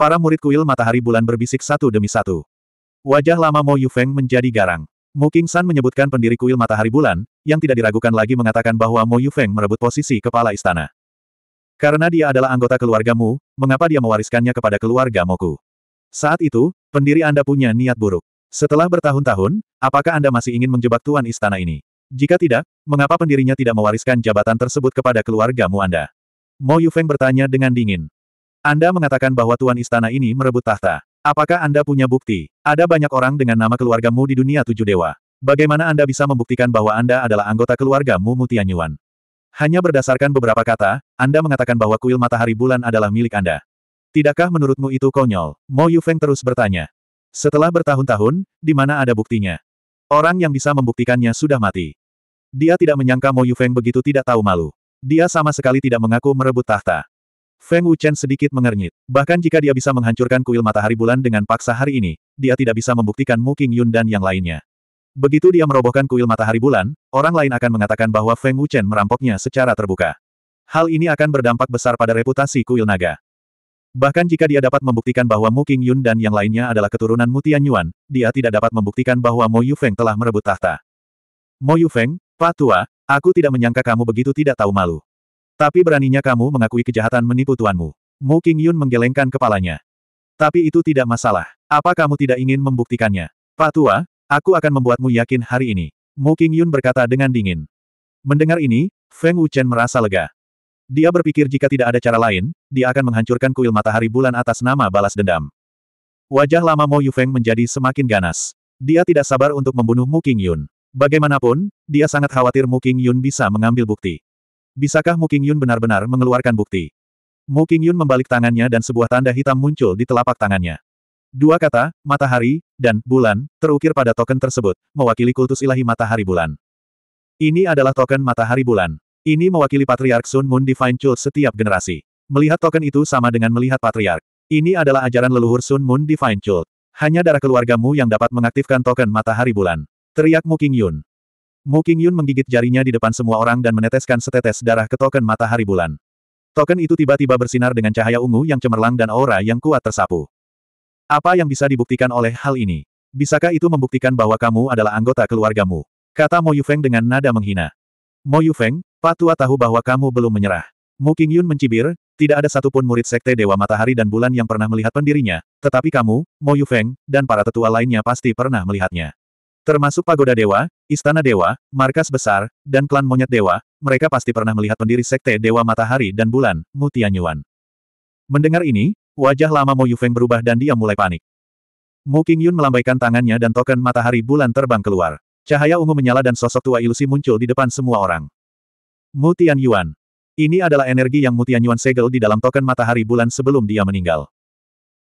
Para murid kuil matahari bulan berbisik satu demi satu. Wajah lama Mo Yufeng menjadi garang. Mu King San menyebutkan pendiri kuil matahari bulan, yang tidak diragukan lagi mengatakan bahwa Mo Yufeng merebut posisi kepala istana. Karena dia adalah anggota keluarga Mu, mengapa dia mewariskannya kepada keluarga Moku? Saat itu, pendiri Anda punya niat buruk. Setelah bertahun-tahun, apakah Anda masih ingin menjebak tuan istana ini? Jika tidak, mengapa pendirinya tidak mewariskan jabatan tersebut kepada keluarga Mu Anda? Mo Yufeng bertanya dengan dingin. Anda mengatakan bahwa tuan istana ini merebut tahta. Apakah Anda punya bukti? Ada banyak orang dengan nama keluargamu di dunia tujuh dewa. Bagaimana Anda bisa membuktikan bahwa Anda adalah anggota keluarga Mu Mutianyuan? Hanya berdasarkan beberapa kata, Anda mengatakan bahwa kuil matahari bulan adalah milik Anda. Tidakkah menurutmu itu konyol? Mo Yufeng terus bertanya. Setelah bertahun-tahun, di mana ada buktinya? Orang yang bisa membuktikannya sudah mati. Dia tidak menyangka Mo Yufeng begitu tidak tahu malu. Dia sama sekali tidak mengaku merebut tahta. Feng Wuchen sedikit mengernyit. Bahkan jika dia bisa menghancurkan kuil matahari bulan dengan paksa hari ini, dia tidak bisa membuktikan Mu King Yun dan yang lainnya. Begitu dia merobohkan kuil matahari bulan, orang lain akan mengatakan bahwa Feng Wuchen merampoknya secara terbuka. Hal ini akan berdampak besar pada reputasi kuil naga. Bahkan jika dia dapat membuktikan bahwa Mu King Yun dan yang lainnya adalah keturunan Tian Yuan, dia tidak dapat membuktikan bahwa Mo Yu Feng telah merebut tahta. Mo Yu Feng, Pak Tua, aku tidak menyangka kamu begitu tidak tahu malu. Tapi beraninya kamu mengakui kejahatan menipu tuanmu. Mu Yun menggelengkan kepalanya. Tapi itu tidak masalah. Apa kamu tidak ingin membuktikannya? Pak Tua, aku akan membuatmu yakin hari ini. Mu Yun berkata dengan dingin. Mendengar ini, Feng Wuchen merasa lega. Dia berpikir jika tidak ada cara lain, dia akan menghancurkan kuil matahari bulan atas nama balas dendam. Wajah lama Mo Yufeng menjadi semakin ganas. Dia tidak sabar untuk membunuh Mu Yun. Bagaimanapun, dia sangat khawatir Mu Yun bisa mengambil bukti. Bisakah Mu Qingyun benar-benar mengeluarkan bukti? Mu Qingyun membalik tangannya dan sebuah tanda hitam muncul di telapak tangannya. Dua kata, matahari, dan bulan, terukir pada token tersebut, mewakili kultus ilahi matahari bulan. Ini adalah token matahari bulan. Ini mewakili Patriark Sun Moon Divine Chul setiap generasi. Melihat token itu sama dengan melihat Patriark. Ini adalah ajaran leluhur Sun Moon Divine Chul. Hanya darah keluargamu yang dapat mengaktifkan token matahari bulan. Teriak Mu Qingyun. Mu Yun menggigit jarinya di depan semua orang dan meneteskan setetes darah ke token matahari bulan. Token itu tiba-tiba bersinar dengan cahaya ungu yang cemerlang dan aura yang kuat tersapu. Apa yang bisa dibuktikan oleh hal ini? Bisakah itu membuktikan bahwa kamu adalah anggota keluargamu? Kata Mo Yufeng dengan nada menghina. Mo Yufeng, Patua tahu bahwa kamu belum menyerah. Mu Yun mencibir, tidak ada satupun murid sekte Dewa Matahari dan Bulan yang pernah melihat pendirinya, tetapi kamu, Mo Yufeng, dan para tetua lainnya pasti pernah melihatnya. Termasuk pagoda dewa, istana dewa, markas besar, dan klan monyet dewa, mereka pasti pernah melihat pendiri sekte dewa matahari dan bulan, Mutianyuan. Mendengar ini, wajah lama Mo Yufeng berubah dan dia mulai panik. Mu Qingyun melambaikan tangannya dan token matahari bulan terbang keluar. Cahaya ungu menyala dan sosok tua ilusi muncul di depan semua orang. Mu Tianyuan. Ini adalah energi yang Mu Tianyuan segel di dalam token matahari bulan sebelum dia meninggal.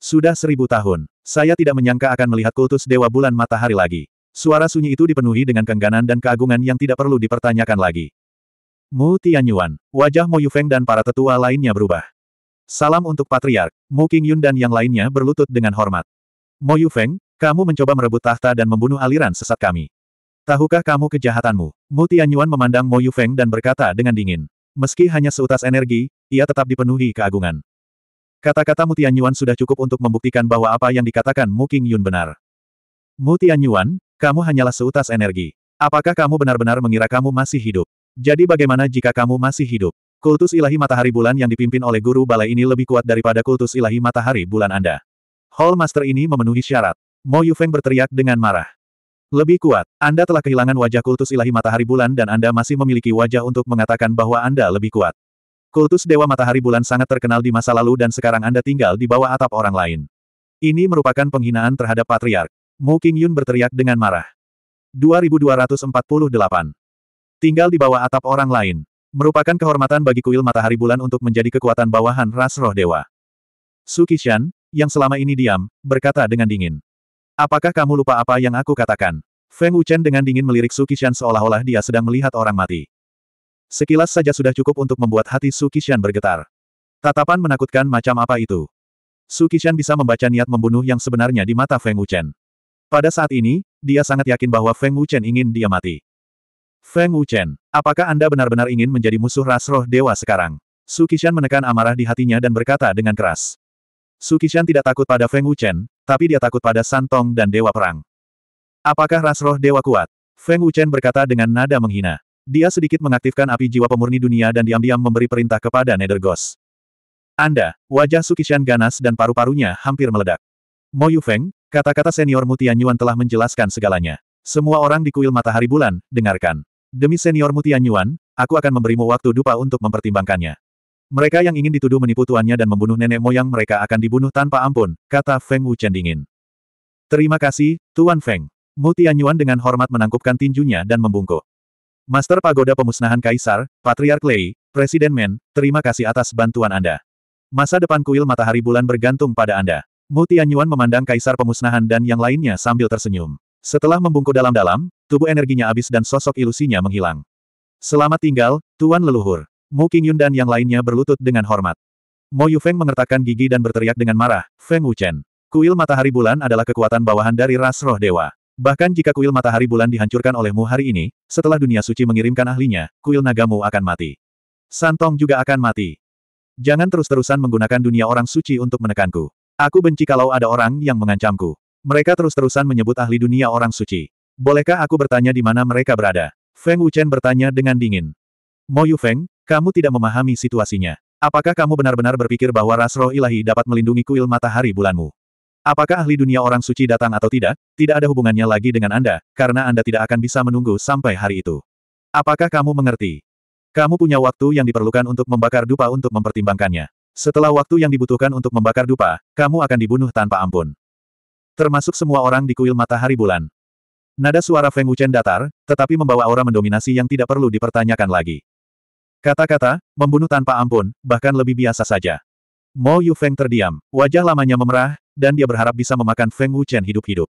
Sudah seribu tahun, saya tidak menyangka akan melihat kultus Dewa Bulan Matahari lagi. Suara sunyi itu dipenuhi dengan kengganan dan keagungan yang tidak perlu dipertanyakan lagi. Mu Tianyuan, wajah Mo Yufeng dan para tetua lainnya berubah. Salam untuk Patriark, Mu Qingyun dan yang lainnya berlutut dengan hormat. Mo Yufeng, kamu mencoba merebut tahta dan membunuh aliran sesat kami. Tahukah kamu kejahatanmu? Mu Tianyuan memandang Mo Yufeng dan berkata dengan dingin. Meski hanya seutas energi, ia tetap dipenuhi keagungan. Kata-kata Mu Tianyuan sudah cukup untuk membuktikan bahwa apa yang dikatakan Mu Qingyun benar. Mu Tianyuan, kamu hanyalah seutas energi. Apakah kamu benar-benar mengira kamu masih hidup? Jadi bagaimana jika kamu masih hidup? Kultus ilahi matahari bulan yang dipimpin oleh guru balai ini lebih kuat daripada kultus ilahi matahari bulan Anda. Hall Master ini memenuhi syarat. Mo Yufeng berteriak dengan marah. Lebih kuat, Anda telah kehilangan wajah kultus ilahi matahari bulan dan Anda masih memiliki wajah untuk mengatakan bahwa Anda lebih kuat. Kultus Dewa Matahari Bulan sangat terkenal di masa lalu dan sekarang Anda tinggal di bawah atap orang lain. Ini merupakan penghinaan terhadap Patriark. King Yun berteriak dengan marah. 2248. Tinggal di bawah atap orang lain. Merupakan kehormatan bagi kuil matahari bulan untuk menjadi kekuatan bawahan ras roh dewa. Su Kishan, yang selama ini diam, berkata dengan dingin. Apakah kamu lupa apa yang aku katakan? Feng Wuchen dengan dingin melirik Su Kishan seolah-olah dia sedang melihat orang mati. Sekilas saja sudah cukup untuk membuat hati Su Kishan bergetar. Tatapan menakutkan macam apa itu? Su Kishan bisa membaca niat membunuh yang sebenarnya di mata Feng Wuchen. Pada saat ini, dia sangat yakin bahwa Feng Wuchen ingin dia mati. Feng Wuchen, apakah Anda benar-benar ingin menjadi musuh ras roh dewa sekarang? Su Qishan menekan amarah di hatinya dan berkata dengan keras. Su Qishan tidak takut pada Feng Wuchen, tapi dia takut pada Santong dan Dewa Perang. Apakah ras roh dewa kuat? Feng Wuchen berkata dengan nada menghina. Dia sedikit mengaktifkan api jiwa pemurni dunia dan diam-diam memberi perintah kepada Nether Ghost. Anda, wajah Su Kishan ganas dan paru-parunya hampir meledak. Mo Feng, kata-kata Senior Mutian Yuan telah menjelaskan segalanya. Semua orang di kuil matahari bulan, dengarkan. Demi Senior Mutian Yuan, aku akan memberimu waktu dupa untuk mempertimbangkannya. Mereka yang ingin dituduh menipu tuannya dan membunuh nenek moyang mereka akan dibunuh tanpa ampun, kata Feng Wu Chen dingin. Terima kasih, Tuan Feng. Mu Tianyuan dengan hormat menangkupkan tinjunya dan membungkuk. Master Pagoda Pemusnahan Kaisar, Patriark Lei, Presiden Men, terima kasih atas bantuan Anda. Masa depan kuil matahari bulan bergantung pada Anda. Mu Tianyuan memandang kaisar pemusnahan dan yang lainnya sambil tersenyum. Setelah membungkuk dalam-dalam, tubuh energinya habis dan sosok ilusinya menghilang. Selamat tinggal, Tuan Leluhur. Mu Qingyun dan yang lainnya berlutut dengan hormat. Mo Yufeng mengertakkan gigi dan berteriak dengan marah, Feng Wuchen. Kuil matahari bulan adalah kekuatan bawahan dari ras roh dewa. Bahkan jika kuil matahari bulan dihancurkan oleh Mu hari ini, setelah dunia suci mengirimkan ahlinya, kuil nagamu akan mati. Santong juga akan mati. Jangan terus-terusan menggunakan dunia orang suci untuk menekanku. Aku benci kalau ada orang yang mengancamku. Mereka terus-terusan menyebut ahli dunia orang suci. Bolehkah aku bertanya di mana mereka berada? Feng Wuchen bertanya dengan dingin. Mo Yu Feng, kamu tidak memahami situasinya. Apakah kamu benar-benar berpikir bahwa ras roh ilahi dapat melindungi kuil matahari bulanmu? Apakah ahli dunia orang suci datang atau tidak, tidak ada hubungannya lagi dengan Anda, karena Anda tidak akan bisa menunggu sampai hari itu. Apakah kamu mengerti? Kamu punya waktu yang diperlukan untuk membakar dupa untuk mempertimbangkannya. Setelah waktu yang dibutuhkan untuk membakar dupa, kamu akan dibunuh tanpa ampun. Termasuk semua orang di kuil matahari bulan. Nada suara Feng Wuchen datar, tetapi membawa aura mendominasi yang tidak perlu dipertanyakan lagi. Kata-kata, membunuh tanpa ampun, bahkan lebih biasa saja. Mo Yu Feng terdiam, wajah lamanya memerah, dan dia berharap bisa memakan Feng Wuchen hidup-hidup.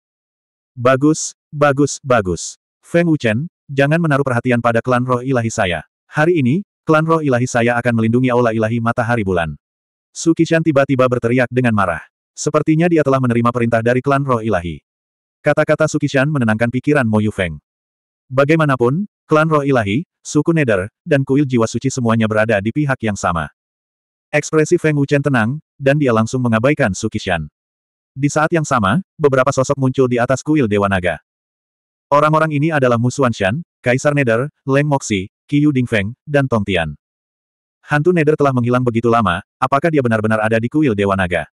Bagus, bagus, bagus. Feng Wuchen, jangan menaruh perhatian pada klan roh ilahi saya. Hari ini, klan roh ilahi saya akan melindungi aula ilahi matahari bulan. Su Kishan tiba-tiba berteriak dengan marah. Sepertinya dia telah menerima perintah dari klan roh ilahi. Kata-kata Su Kishan menenangkan pikiran Mo Yufeng. Bagaimanapun, klan roh ilahi, suku Neder, dan kuil jiwa suci semuanya berada di pihak yang sama. Ekspresi Feng Wuchen tenang, dan dia langsung mengabaikan Su Kishan. Di saat yang sama, beberapa sosok muncul di atas kuil Dewa Naga. Orang-orang ini adalah Mu Shan, Kaisar Neder, Leng Moxi, Qiyu Feng, dan Tong Tian. Hantu Neder telah menghilang begitu lama, Apakah dia benar-benar ada di kuil Dewa Naga?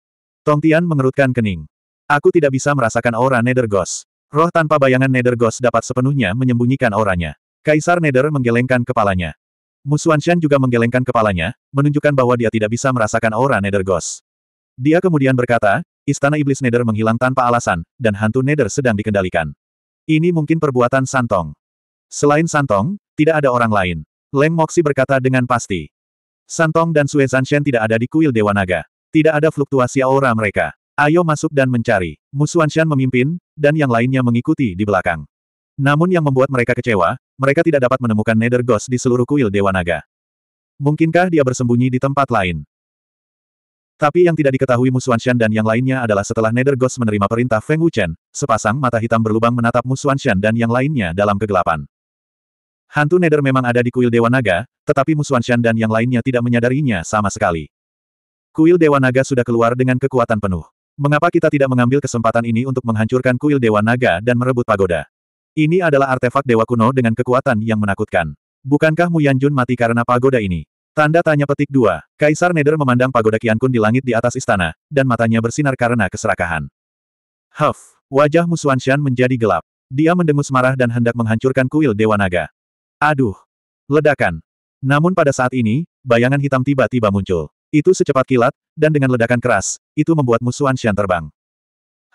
Tong Tian mengerutkan kening. Aku tidak bisa merasakan aura Nether Ghost. Roh tanpa bayangan Nether Ghost dapat sepenuhnya menyembunyikan auranya. Kaisar Nether menggelengkan kepalanya. Shan juga menggelengkan kepalanya, menunjukkan bahwa dia tidak bisa merasakan aura Nether Ghost. Dia kemudian berkata, Istana Iblis Nether menghilang tanpa alasan, dan hantu Nether sedang dikendalikan. Ini mungkin perbuatan Santong. Selain Santong, tidak ada orang lain. Leng Moxi berkata dengan pasti. Santong dan Sue Zanshen tidak ada di kuil Dewa Naga. Tidak ada fluktuasi aura mereka. Ayo masuk dan mencari. Musuanshan memimpin, dan yang lainnya mengikuti di belakang. Namun yang membuat mereka kecewa, mereka tidak dapat menemukan Nether Ghost di seluruh kuil Dewa Naga. Mungkinkah dia bersembunyi di tempat lain? Tapi yang tidak diketahui Musuanshan dan yang lainnya adalah setelah Nether Ghost menerima perintah Feng Wuchen, sepasang mata hitam berlubang menatap Musuanshan dan yang lainnya dalam kegelapan. Hantu Neder memang ada di kuil Dewa Naga, tetapi Shan dan yang lainnya tidak menyadarinya sama sekali. Kuil Dewa Naga sudah keluar dengan kekuatan penuh. Mengapa kita tidak mengambil kesempatan ini untuk menghancurkan kuil Dewa Naga dan merebut pagoda? Ini adalah artefak Dewa Kuno dengan kekuatan yang menakutkan. Bukankah Mu Yanjun mati karena pagoda ini? Tanda tanya petik 2. Kaisar Neder memandang pagoda Kun di langit di atas istana, dan matanya bersinar karena keserakahan. Huff! Wajah Shan menjadi gelap. Dia mendengus marah dan hendak menghancurkan kuil Dewa Naga. Aduh! Ledakan! Namun pada saat ini, bayangan hitam tiba-tiba muncul. Itu secepat kilat, dan dengan ledakan keras, itu membuat musuhan Shan terbang.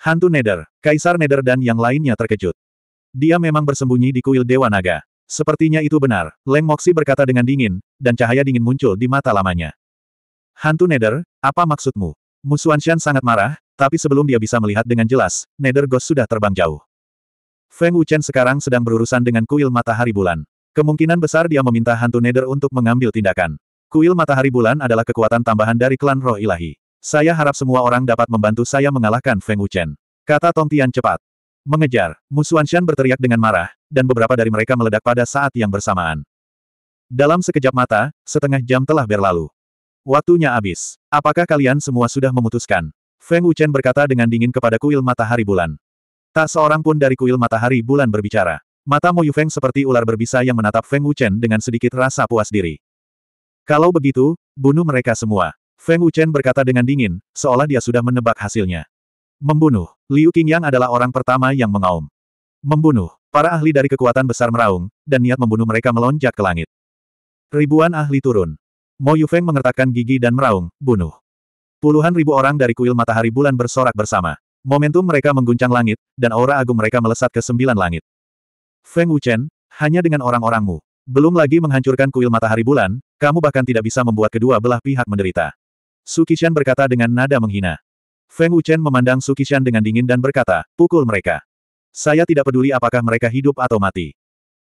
Hantu Neder, Kaisar Neder dan yang lainnya terkejut. Dia memang bersembunyi di kuil Dewa Naga. Sepertinya itu benar, Leng Moxi berkata dengan dingin, dan cahaya dingin muncul di mata lamanya. Hantu Neder, apa maksudmu? Musuhan Shan sangat marah, tapi sebelum dia bisa melihat dengan jelas, Nether Ghost sudah terbang jauh. Feng Wuchen sekarang sedang berurusan dengan kuil matahari bulan. Kemungkinan besar dia meminta hantu Nether untuk mengambil tindakan. Kuil matahari bulan adalah kekuatan tambahan dari klan roh ilahi. Saya harap semua orang dapat membantu saya mengalahkan Feng Wuchen. Kata Tong Tian cepat. Mengejar, Musuan Shan berteriak dengan marah, dan beberapa dari mereka meledak pada saat yang bersamaan. Dalam sekejap mata, setengah jam telah berlalu. Waktunya habis. Apakah kalian semua sudah memutuskan? Feng Wuchen berkata dengan dingin kepada kuil matahari bulan. Tak seorang pun dari kuil matahari bulan berbicara. Mata Mo Yufeng seperti ular berbisa yang menatap Feng Wuchen dengan sedikit rasa puas diri. Kalau begitu, bunuh mereka semua. Feng Wuchen berkata dengan dingin, seolah dia sudah menebak hasilnya. Membunuh, Liu Qingyang adalah orang pertama yang mengaum. Membunuh, para ahli dari kekuatan besar meraung, dan niat membunuh mereka melonjak ke langit. Ribuan ahli turun. Mo Yufeng mengertakkan gigi dan meraung, bunuh. Puluhan ribu orang dari kuil matahari bulan bersorak bersama. Momentum mereka mengguncang langit, dan aura agung mereka melesat ke sembilan langit. Feng Wuchen, hanya dengan orang-orangmu. Belum lagi menghancurkan kuil matahari bulan, kamu bahkan tidak bisa membuat kedua belah pihak menderita. Su Qishan berkata dengan nada menghina. Feng Wuchen memandang Su Qishan dengan dingin dan berkata, pukul mereka. Saya tidak peduli apakah mereka hidup atau mati.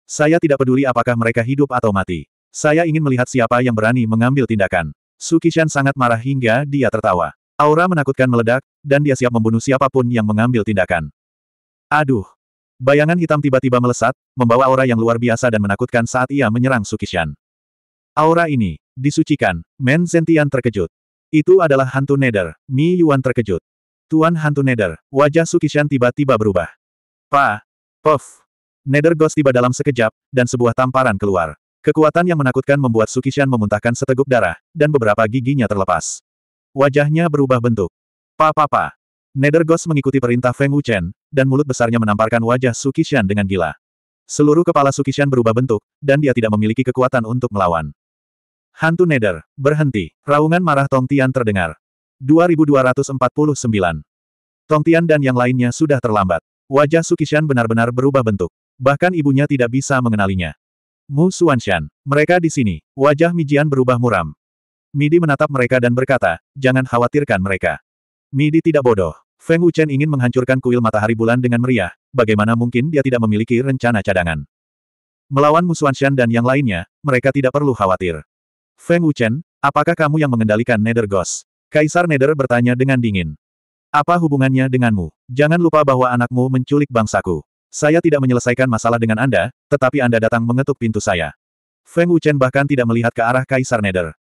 Saya tidak peduli apakah mereka hidup atau mati. Saya ingin melihat siapa yang berani mengambil tindakan. Su Qishan sangat marah hingga dia tertawa. Aura menakutkan meledak, dan dia siap membunuh siapapun yang mengambil tindakan. Aduh, Bayangan hitam tiba-tiba melesat, membawa aura yang luar biasa dan menakutkan saat ia menyerang Sukishan. Aura ini, disucikan, Men Zentian terkejut. Itu adalah hantu Nether, Mi Yuan terkejut. Tuan hantu Nether, wajah Sukishan tiba-tiba berubah. Pa, puff. Nether Ghost tiba dalam sekejap, dan sebuah tamparan keluar. Kekuatan yang menakutkan membuat Sukishan memuntahkan seteguk darah, dan beberapa giginya terlepas. Wajahnya berubah bentuk. Pa-pa-pa. Nether Ghost mengikuti perintah Feng Wuchen, dan mulut besarnya menamparkan wajah Sukishan dengan gila. Seluruh kepala Sukishan berubah bentuk, dan dia tidak memiliki kekuatan untuk melawan. Hantu Neder, berhenti. Raungan marah Tong Tian terdengar. 2249. Tong Tian dan yang lainnya sudah terlambat. Wajah Sukishan benar-benar berubah bentuk. Bahkan ibunya tidak bisa mengenalinya. Mu Xuanshan, mereka di sini. Wajah Mijian berubah muram. Midi menatap mereka dan berkata, jangan khawatirkan mereka. Midi tidak bodoh. Feng Wuchen ingin menghancurkan kuil matahari bulan dengan meriah, bagaimana mungkin dia tidak memiliki rencana cadangan. Melawan Shan dan yang lainnya, mereka tidak perlu khawatir. Feng Wuchen, apakah kamu yang mengendalikan Nether Ghost? Kaisar Nether bertanya dengan dingin. Apa hubungannya denganmu? Jangan lupa bahwa anakmu menculik bangsaku. Saya tidak menyelesaikan masalah dengan Anda, tetapi Anda datang mengetuk pintu saya. Feng Wuchen bahkan tidak melihat ke arah Kaisar Nether.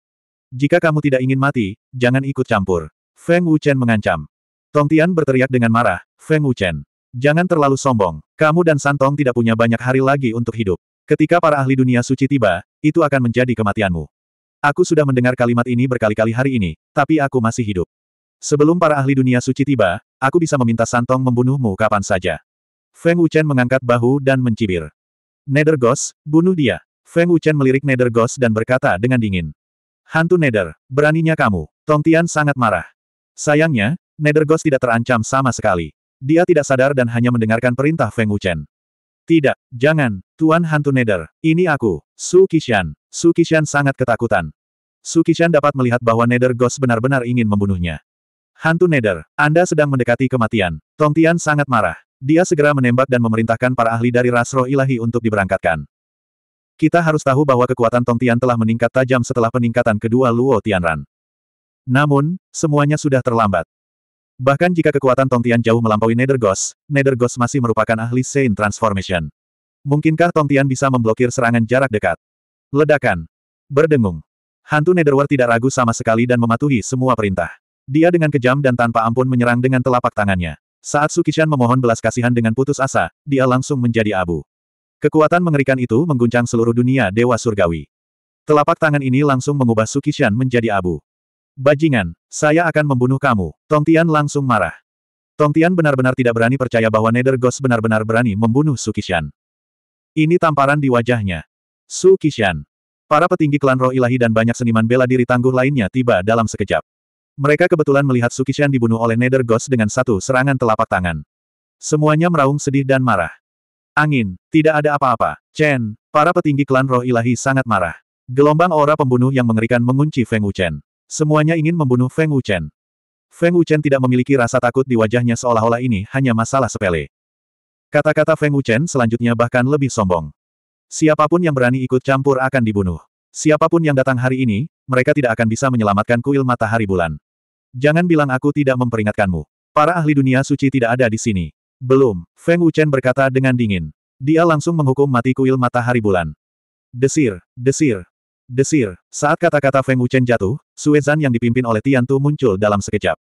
Jika kamu tidak ingin mati, jangan ikut campur. Feng Wuchen mengancam. Tong Tian berteriak dengan marah, Feng Wuchen. Jangan terlalu sombong, kamu dan Santong tidak punya banyak hari lagi untuk hidup. Ketika para ahli dunia suci tiba, itu akan menjadi kematianmu. Aku sudah mendengar kalimat ini berkali-kali hari ini, tapi aku masih hidup. Sebelum para ahli dunia suci tiba, aku bisa meminta Santong membunuhmu kapan saja. Feng Wuchen mengangkat bahu dan mencibir. Nether Ghost, bunuh dia. Feng Wuchen melirik Nether Ghost dan berkata dengan dingin. Hantu Nether, beraninya kamu. Tong Tian sangat marah. Sayangnya, Nethergos tidak terancam sama sekali. Dia tidak sadar dan hanya mendengarkan perintah Feng Wuchen. Tidak, jangan, Tuan Hantu Nether, ini aku, Su Kishan. Su Kishan sangat ketakutan. Su Kishan dapat melihat bahwa Nether Ghost benar-benar ingin membunuhnya. Hantu Nether, Anda sedang mendekati kematian. Tong Tian sangat marah. Dia segera menembak dan memerintahkan para ahli dari ras roh ilahi untuk diberangkatkan. Kita harus tahu bahwa kekuatan Tong Tian telah meningkat tajam setelah peningkatan kedua Luo Tianran. Namun, semuanya sudah terlambat. Bahkan jika kekuatan Tongtian jauh melampaui Nether Ghost, Nether Ghost masih merupakan ahli Saint Transformation. Mungkinkah Tongtian bisa memblokir serangan jarak dekat? Ledakan. Berdengung. Hantu Netherworld tidak ragu sama sekali dan mematuhi semua perintah. Dia dengan kejam dan tanpa ampun menyerang dengan telapak tangannya. Saat Sukishan memohon belas kasihan dengan putus asa, dia langsung menjadi abu. Kekuatan mengerikan itu mengguncang seluruh dunia Dewa Surgawi. Telapak tangan ini langsung mengubah Sukishan menjadi abu. Bajingan. Saya akan membunuh kamu. Tong Tian langsung marah. Tong Tian benar-benar tidak berani percaya bahwa Nether Ghost benar-benar berani membunuh Su Qishan. Ini tamparan di wajahnya. Su Qishan. Para petinggi klan roh ilahi dan banyak seniman bela diri tangguh lainnya tiba dalam sekejap. Mereka kebetulan melihat Su Qishan dibunuh oleh Nether Ghost dengan satu serangan telapak tangan. Semuanya meraung sedih dan marah. Angin, tidak ada apa-apa. Chen, para petinggi klan roh ilahi sangat marah. Gelombang aura pembunuh yang mengerikan mengunci Feng Wuchen. Semuanya ingin membunuh Feng Wuchen. Feng Wuchen tidak memiliki rasa takut di wajahnya seolah-olah ini hanya masalah sepele. Kata-kata Feng Wuchen selanjutnya bahkan lebih sombong. Siapapun yang berani ikut campur akan dibunuh. Siapapun yang datang hari ini, mereka tidak akan bisa menyelamatkan kuil matahari bulan. Jangan bilang aku tidak memperingatkanmu. Para ahli dunia suci tidak ada di sini. Belum, Feng Wuchen berkata dengan dingin. Dia langsung menghukum mati kuil matahari bulan. Desir, desir, Desir, saat kata-kata Feng Wuchen jatuh, Suezan yang dipimpin oleh Tian Tu muncul dalam sekejap.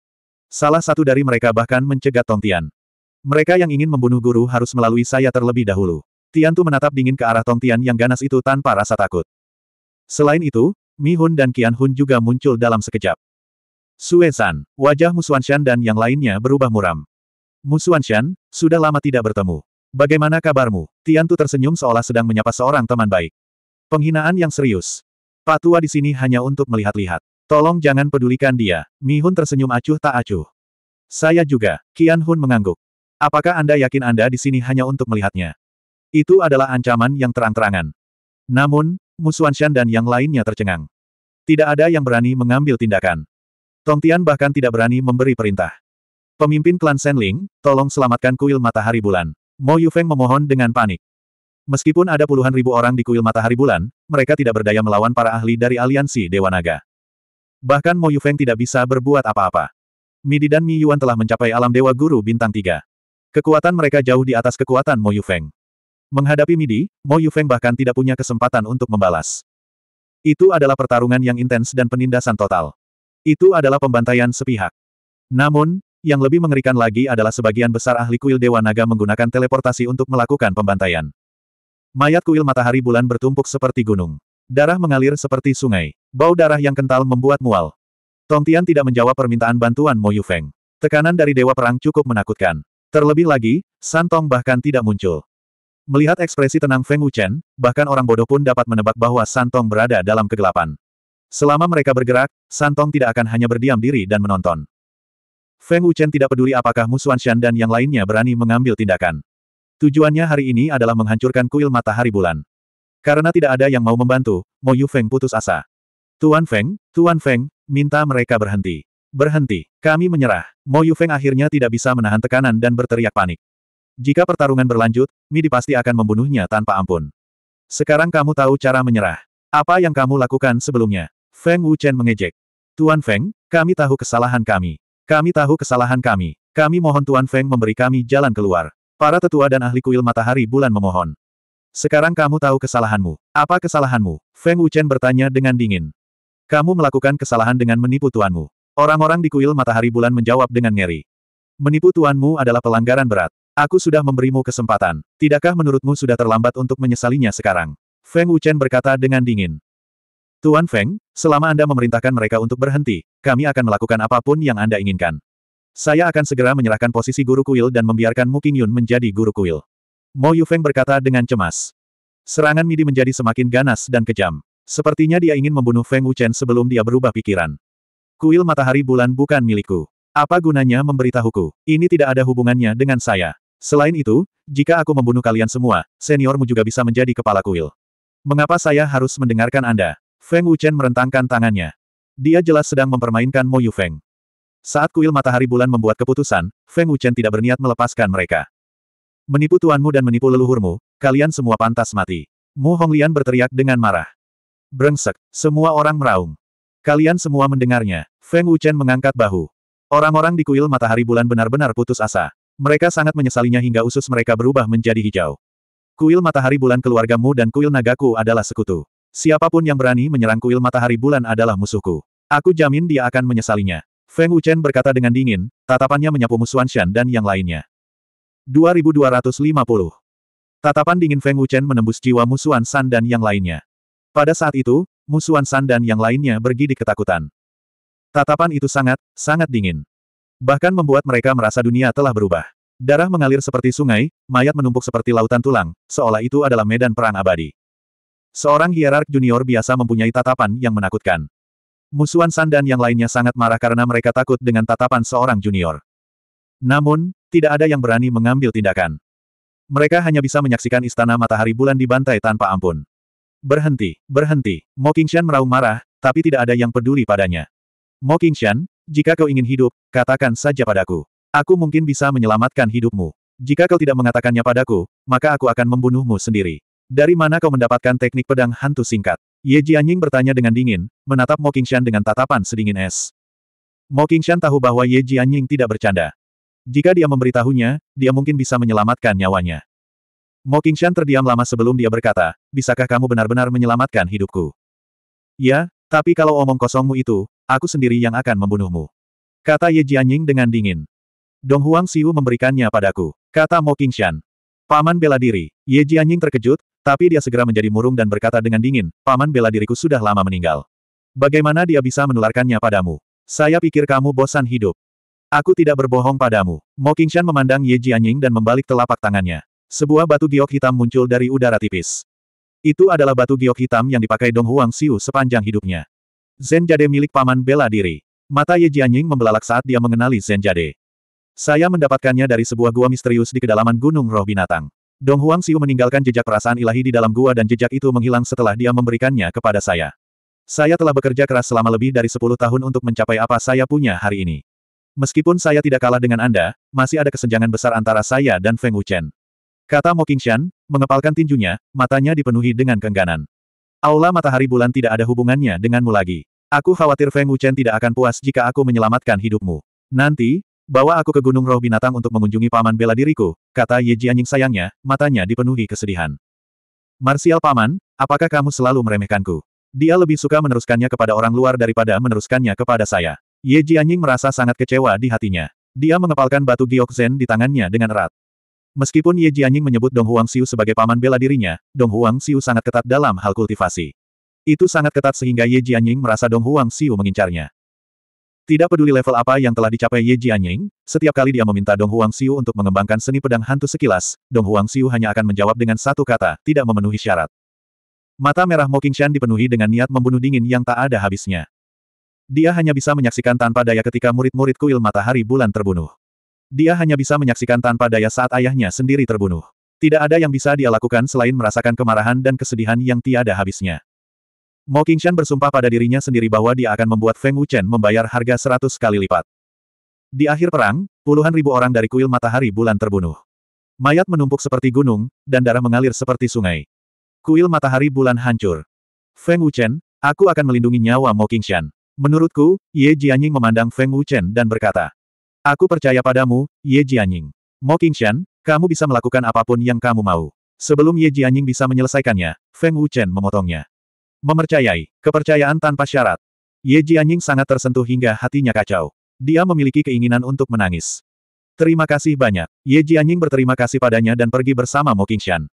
Salah satu dari mereka bahkan mencegat Tong Tian. Mereka yang ingin membunuh guru harus melalui saya terlebih dahulu. Tian Tu menatap dingin ke arah Tong Tian yang ganas itu tanpa rasa takut. Selain itu, Mi Hun dan Qian Hun juga muncul dalam sekejap. Suezan, wajah Musuan Shan dan yang lainnya berubah muram. Musuan Shan, sudah lama tidak bertemu. Bagaimana kabarmu? Tian Tu tersenyum seolah sedang menyapa seorang teman baik. Penghinaan yang serius tua di sini hanya untuk melihat-lihat. Tolong jangan pedulikan dia. Mi Mihun tersenyum acuh tak acuh. Saya juga. Kian Hun mengangguk. Apakah Anda yakin Anda di sini hanya untuk melihatnya? Itu adalah ancaman yang terang-terangan. Namun, Shen dan yang lainnya tercengang. Tidak ada yang berani mengambil tindakan. Tongtian bahkan tidak berani memberi perintah. Pemimpin klan Senling, tolong selamatkan kuil matahari bulan. Mo Yufeng memohon dengan panik. Meskipun ada puluhan ribu orang di kuil matahari bulan, mereka tidak berdaya melawan para ahli dari aliansi Dewa Naga. Bahkan Mo Yufeng tidak bisa berbuat apa-apa. Midi dan Mi Yuan telah mencapai alam Dewa Guru Bintang 3. Kekuatan mereka jauh di atas kekuatan Mo Yufeng. Menghadapi Midi, Mo Yufeng bahkan tidak punya kesempatan untuk membalas. Itu adalah pertarungan yang intens dan penindasan total. Itu adalah pembantaian sepihak. Namun, yang lebih mengerikan lagi adalah sebagian besar ahli kuil Dewa Naga menggunakan teleportasi untuk melakukan pembantaian. Mayat kuil matahari bulan bertumpuk seperti gunung. Darah mengalir seperti sungai. Bau darah yang kental membuat mual. Tong Tian tidak menjawab permintaan bantuan Mo Yufeng. Tekanan dari Dewa Perang cukup menakutkan. Terlebih lagi, Santong bahkan tidak muncul. Melihat ekspresi tenang Feng Wuchen, bahkan orang bodoh pun dapat menebak bahwa Santong berada dalam kegelapan. Selama mereka bergerak, Santong tidak akan hanya berdiam diri dan menonton. Feng Wuchen tidak peduli apakah Musuan Shan dan yang lainnya berani mengambil tindakan. Tujuannya hari ini adalah menghancurkan kuil matahari bulan. Karena tidak ada yang mau membantu, Mo Yu Feng putus asa. Tuan Feng, Tuan Feng, minta mereka berhenti. Berhenti, kami menyerah. Mo Yu Feng akhirnya tidak bisa menahan tekanan dan berteriak panik. Jika pertarungan berlanjut, Midi pasti akan membunuhnya tanpa ampun. Sekarang kamu tahu cara menyerah. Apa yang kamu lakukan sebelumnya? Feng Wuchen mengejek. Tuan Feng, kami tahu kesalahan kami. Kami tahu kesalahan kami. Kami mohon Tuan Feng memberi kami jalan keluar. Para tetua dan ahli kuil matahari bulan memohon. Sekarang kamu tahu kesalahanmu. Apa kesalahanmu? Feng Wuchen bertanya dengan dingin. Kamu melakukan kesalahan dengan menipu tuanmu. Orang-orang di kuil matahari bulan menjawab dengan ngeri. Menipu tuanmu adalah pelanggaran berat. Aku sudah memberimu kesempatan. Tidakkah menurutmu sudah terlambat untuk menyesalinya sekarang? Feng Wuchen berkata dengan dingin. Tuan Feng, selama Anda memerintahkan mereka untuk berhenti, kami akan melakukan apapun yang Anda inginkan. Saya akan segera menyerahkan posisi guru kuil dan membiarkan Mu Qingyun menjadi guru kuil. Mo Yufeng berkata dengan cemas. Serangan Midi menjadi semakin ganas dan kejam. Sepertinya dia ingin membunuh Feng Wuchen sebelum dia berubah pikiran. Kuil matahari bulan bukan milikku. Apa gunanya memberitahuku? Ini tidak ada hubungannya dengan saya. Selain itu, jika aku membunuh kalian semua, seniormu juga bisa menjadi kepala kuil. Mengapa saya harus mendengarkan Anda? Feng Wuchen merentangkan tangannya. Dia jelas sedang mempermainkan Mo Yufeng. Saat kuil matahari bulan membuat keputusan, Feng Wuchen tidak berniat melepaskan mereka. Menipu tuanmu dan menipu leluhurmu, kalian semua pantas mati. Mu Honglian berteriak dengan marah. Brengsek, semua orang meraung. Kalian semua mendengarnya. Feng Wuchen mengangkat bahu. Orang-orang di kuil matahari bulan benar-benar putus asa. Mereka sangat menyesalinya hingga usus mereka berubah menjadi hijau. Kuil matahari bulan keluargamu dan kuil nagaku adalah sekutu. Siapapun yang berani menyerang kuil matahari bulan adalah musuhku. Aku jamin dia akan menyesalinya. Feng Wuchen berkata dengan dingin, tatapannya menyapu Shan dan yang lainnya. 2250. Tatapan dingin Feng Wuchen menembus jiwa Musuan San dan yang lainnya. Pada saat itu, Musuan San dan yang lainnya bergidik ketakutan. Tatapan itu sangat, sangat dingin. Bahkan membuat mereka merasa dunia telah berubah. Darah mengalir seperti sungai, mayat menumpuk seperti lautan tulang, seolah itu adalah medan perang abadi. Seorang hierark junior biasa mempunyai tatapan yang menakutkan. Musuan San dan yang lainnya sangat marah karena mereka takut dengan tatapan seorang junior. Namun, tidak ada yang berani mengambil tindakan. Mereka hanya bisa menyaksikan istana matahari bulan di dibantai tanpa ampun. Berhenti, berhenti, Mo Qingshan meraung marah, tapi tidak ada yang peduli padanya. Mo Qingshan, jika kau ingin hidup, katakan saja padaku. Aku mungkin bisa menyelamatkan hidupmu. Jika kau tidak mengatakannya padaku, maka aku akan membunuhmu sendiri. Dari mana kau mendapatkan teknik pedang hantu singkat? Ye Jianying bertanya dengan dingin, menatap Mo Qingshan dengan tatapan sedingin es. Mo Qingshan tahu bahwa Ye Jianying tidak bercanda. Jika dia memberitahunya, dia mungkin bisa menyelamatkan nyawanya. Mo Qingshan terdiam lama sebelum dia berkata, bisakah kamu benar-benar menyelamatkan hidupku? Ya, tapi kalau omong kosongmu itu, aku sendiri yang akan membunuhmu. Kata Ye Jianying dengan dingin. Dong Huang Siu memberikannya padaku. Kata Mo Qingshan. Paman bela diri, Ye Jianying terkejut, tapi dia segera menjadi murung dan berkata dengan dingin, paman bela diriku sudah lama meninggal. Bagaimana dia bisa menularkannya padamu? Saya pikir kamu bosan hidup. Aku tidak berbohong padamu. Mo Qingshan memandang Ye Jianying dan membalik telapak tangannya. Sebuah batu giok hitam muncul dari udara tipis. Itu adalah batu giok hitam yang dipakai Dong Huang Xiu sepanjang hidupnya. Zen Jade milik paman bela diri. Mata Ye Jianying membelalak saat dia mengenali Zen Jade. Saya mendapatkannya dari sebuah gua misterius di kedalaman Gunung Roh Binatang. Dong Huang Xiu meninggalkan jejak perasaan ilahi di dalam gua dan jejak itu menghilang setelah dia memberikannya kepada saya. Saya telah bekerja keras selama lebih dari 10 tahun untuk mencapai apa saya punya hari ini. Meskipun saya tidak kalah dengan Anda, masih ada kesenjangan besar antara saya dan Feng Wuchen. Kata Mo Qingshan, mengepalkan tinjunya, matanya dipenuhi dengan kengganan. Aula matahari bulan tidak ada hubungannya denganmu lagi. Aku khawatir Feng Wuchen tidak akan puas jika aku menyelamatkan hidupmu. Nanti, Bawa aku ke Gunung Roh Binatang untuk mengunjungi paman bela diriku, kata Ye Jianying sayangnya, matanya dipenuhi kesedihan. Marsial paman, apakah kamu selalu meremehkanku? Dia lebih suka meneruskannya kepada orang luar daripada meneruskannya kepada saya. Ye Jianying merasa sangat kecewa di hatinya. Dia mengepalkan batu giok zen di tangannya dengan erat. Meskipun Ye Jianying menyebut Dong Huang Xiu sebagai paman bela dirinya, Dong Huang Xiu sangat ketat dalam hal kultivasi. Itu sangat ketat sehingga Ye Jianying merasa Dong Huang Xiu mengincarnya. Tidak peduli level apa yang telah dicapai Ye Jianying, setiap kali dia meminta Dong Huang Xiu untuk mengembangkan seni pedang hantu sekilas, Dong Huang Xiu hanya akan menjawab dengan satu kata, tidak memenuhi syarat. Mata merah Mo Qingshan dipenuhi dengan niat membunuh dingin yang tak ada habisnya. Dia hanya bisa menyaksikan tanpa daya ketika murid-murid kuil matahari bulan terbunuh. Dia hanya bisa menyaksikan tanpa daya saat ayahnya sendiri terbunuh. Tidak ada yang bisa dia lakukan selain merasakan kemarahan dan kesedihan yang tiada habisnya. Mo Qingshan bersumpah pada dirinya sendiri bahwa dia akan membuat Feng Wuchen membayar harga seratus kali lipat. Di akhir perang, puluhan ribu orang dari kuil matahari bulan terbunuh. Mayat menumpuk seperti gunung, dan darah mengalir seperti sungai. Kuil matahari bulan hancur. Feng Wuchen, aku akan melindungi nyawa Mo Qingshan. Menurutku, Ye Jianying memandang Feng Wuchen dan berkata, Aku percaya padamu, Ye Jianying. Mo Qingshan, kamu bisa melakukan apapun yang kamu mau. Sebelum Ye Jianying bisa menyelesaikannya, Feng Wuchen memotongnya. Memercayai, kepercayaan tanpa syarat. Ye Jianying sangat tersentuh hingga hatinya kacau. Dia memiliki keinginan untuk menangis. Terima kasih banyak. Ye Jianying berterima kasih padanya dan pergi bersama Mo Qingshan.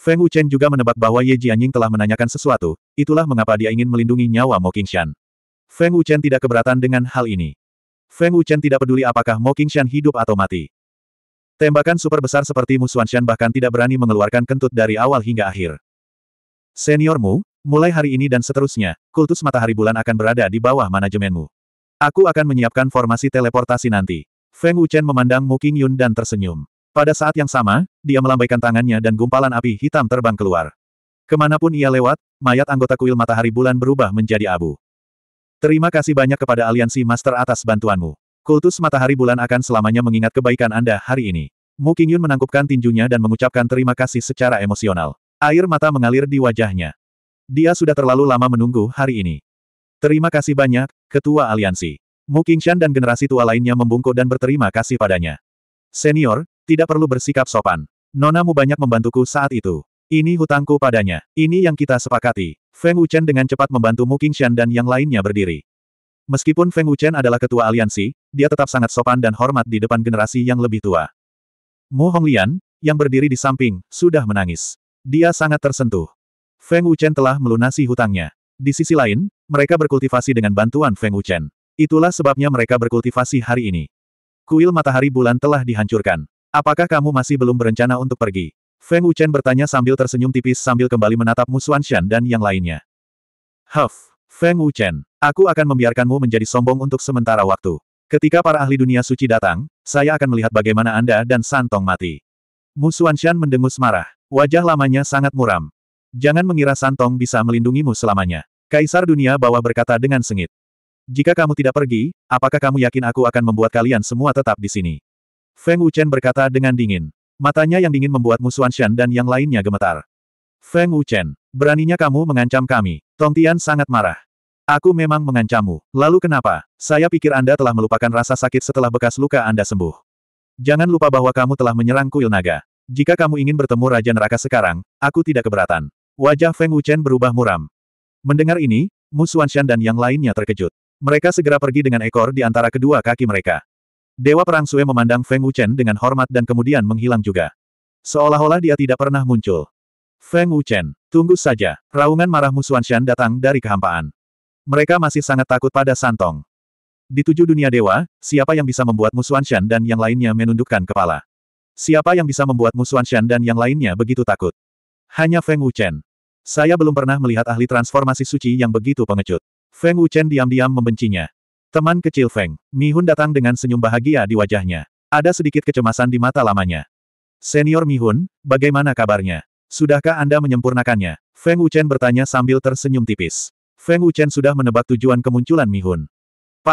Feng Wuchen juga menebak bahwa Ye Jianying telah menanyakan sesuatu, itulah mengapa dia ingin melindungi nyawa Mo Qingshan. Feng Wuchen tidak keberatan dengan hal ini. Feng Wuchen tidak peduli apakah Mo Qingshan hidup atau mati. Tembakan super besar seperti Mu Xuanshan bahkan tidak berani mengeluarkan kentut dari awal hingga akhir. Seniormu, Mulai hari ini dan seterusnya, kultus matahari bulan akan berada di bawah manajemenmu. Aku akan menyiapkan formasi teleportasi nanti. Feng Wuchen memandang Mu Yun dan tersenyum. Pada saat yang sama, dia melambaikan tangannya dan gumpalan api hitam terbang keluar. Kemanapun ia lewat, mayat anggota kuil matahari bulan berubah menjadi abu. Terima kasih banyak kepada aliansi master atas bantuanmu. Kultus matahari bulan akan selamanya mengingat kebaikan Anda hari ini. Mu Qingyun menangkupkan tinjunya dan mengucapkan terima kasih secara emosional. Air mata mengalir di wajahnya. Dia sudah terlalu lama menunggu hari ini. Terima kasih banyak, Ketua Aliansi. Mu Qingshan dan generasi tua lainnya membungkuk dan berterima kasih padanya. Senior, tidak perlu bersikap sopan. Nona Mu banyak membantuku saat itu. Ini hutangku padanya. Ini yang kita sepakati. Feng Wuchen dengan cepat membantu Mu Qingshan dan yang lainnya berdiri. Meskipun Feng Wuchen adalah ketua aliansi, dia tetap sangat sopan dan hormat di depan generasi yang lebih tua. Mu Honglian, yang berdiri di samping, sudah menangis. Dia sangat tersentuh. Feng Wuchen telah melunasi hutangnya. Di sisi lain, mereka berkultivasi dengan bantuan Feng Wuchen. Itulah sebabnya mereka berkultivasi hari ini. Kuil matahari bulan telah dihancurkan. Apakah kamu masih belum berencana untuk pergi? Feng Wuchen bertanya sambil tersenyum tipis sambil kembali menatap Musuan Shan dan yang lainnya. Huff, Feng Wuchen, aku akan membiarkanmu menjadi sombong untuk sementara waktu. Ketika para ahli dunia suci datang, saya akan melihat bagaimana Anda dan Santong mati. Musuan Shan mendengus marah. Wajah lamanya sangat muram. Jangan mengira Santong bisa melindungimu selamanya. Kaisar dunia bawah berkata dengan sengit. Jika kamu tidak pergi, apakah kamu yakin aku akan membuat kalian semua tetap di sini? Feng Wuchen berkata dengan dingin. Matanya yang dingin membuat Musuan Shan dan yang lainnya gemetar. Feng Wuchen, beraninya kamu mengancam kami. Tong Tian sangat marah. Aku memang mengancammu. Lalu kenapa? Saya pikir Anda telah melupakan rasa sakit setelah bekas luka Anda sembuh. Jangan lupa bahwa kamu telah menyerang kuil naga. Jika kamu ingin bertemu Raja Neraka sekarang, aku tidak keberatan. Wajah Feng Wuchen berubah muram. Mendengar ini, Mu Xuanshan dan yang lainnya terkejut. Mereka segera pergi dengan ekor di antara kedua kaki mereka. Dewa Perang Sue memandang Feng Wuchen dengan hormat dan kemudian menghilang juga. Seolah-olah dia tidak pernah muncul. Feng Wuchen, tunggu saja. Raungan marah Xuanshan datang dari kehampaan. Mereka masih sangat takut pada Santong. Di tujuh dunia dewa, siapa yang bisa membuat Xuanshan dan yang lainnya menundukkan kepala? Siapa yang bisa membuat Xuanshan dan yang lainnya begitu takut? Hanya Feng Wuchen. Saya belum pernah melihat ahli transformasi suci yang begitu pengecut. Feng Wuchen diam-diam membencinya. Teman kecil Feng, Mi Hun datang dengan senyum bahagia di wajahnya. Ada sedikit kecemasan di mata lamanya. Senior Mi Hun, bagaimana kabarnya? Sudahkah Anda menyempurnakannya? Feng Wuchen bertanya sambil tersenyum tipis. Feng Wuchen sudah menebak tujuan kemunculan Mi Mihun.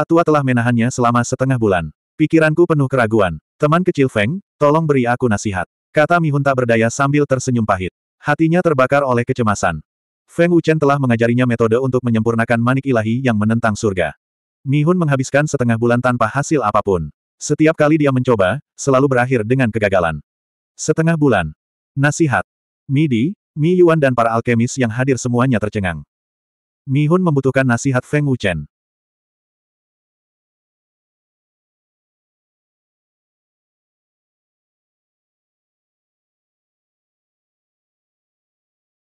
tua telah menahannya selama setengah bulan. Pikiranku penuh keraguan. Teman kecil Feng, tolong beri aku nasihat. Kata Mi Hun tak berdaya sambil tersenyum pahit. Hatinya terbakar oleh kecemasan. Feng Wuchen telah mengajarinya metode untuk menyempurnakan manik ilahi yang menentang surga. Mi Mihun menghabiskan setengah bulan tanpa hasil apapun. Setiap kali dia mencoba, selalu berakhir dengan kegagalan. Setengah bulan. Nasihat. Midi, Mi Yuan dan para alkemis yang hadir semuanya tercengang. Mi Mihun membutuhkan nasihat Feng Wuchen.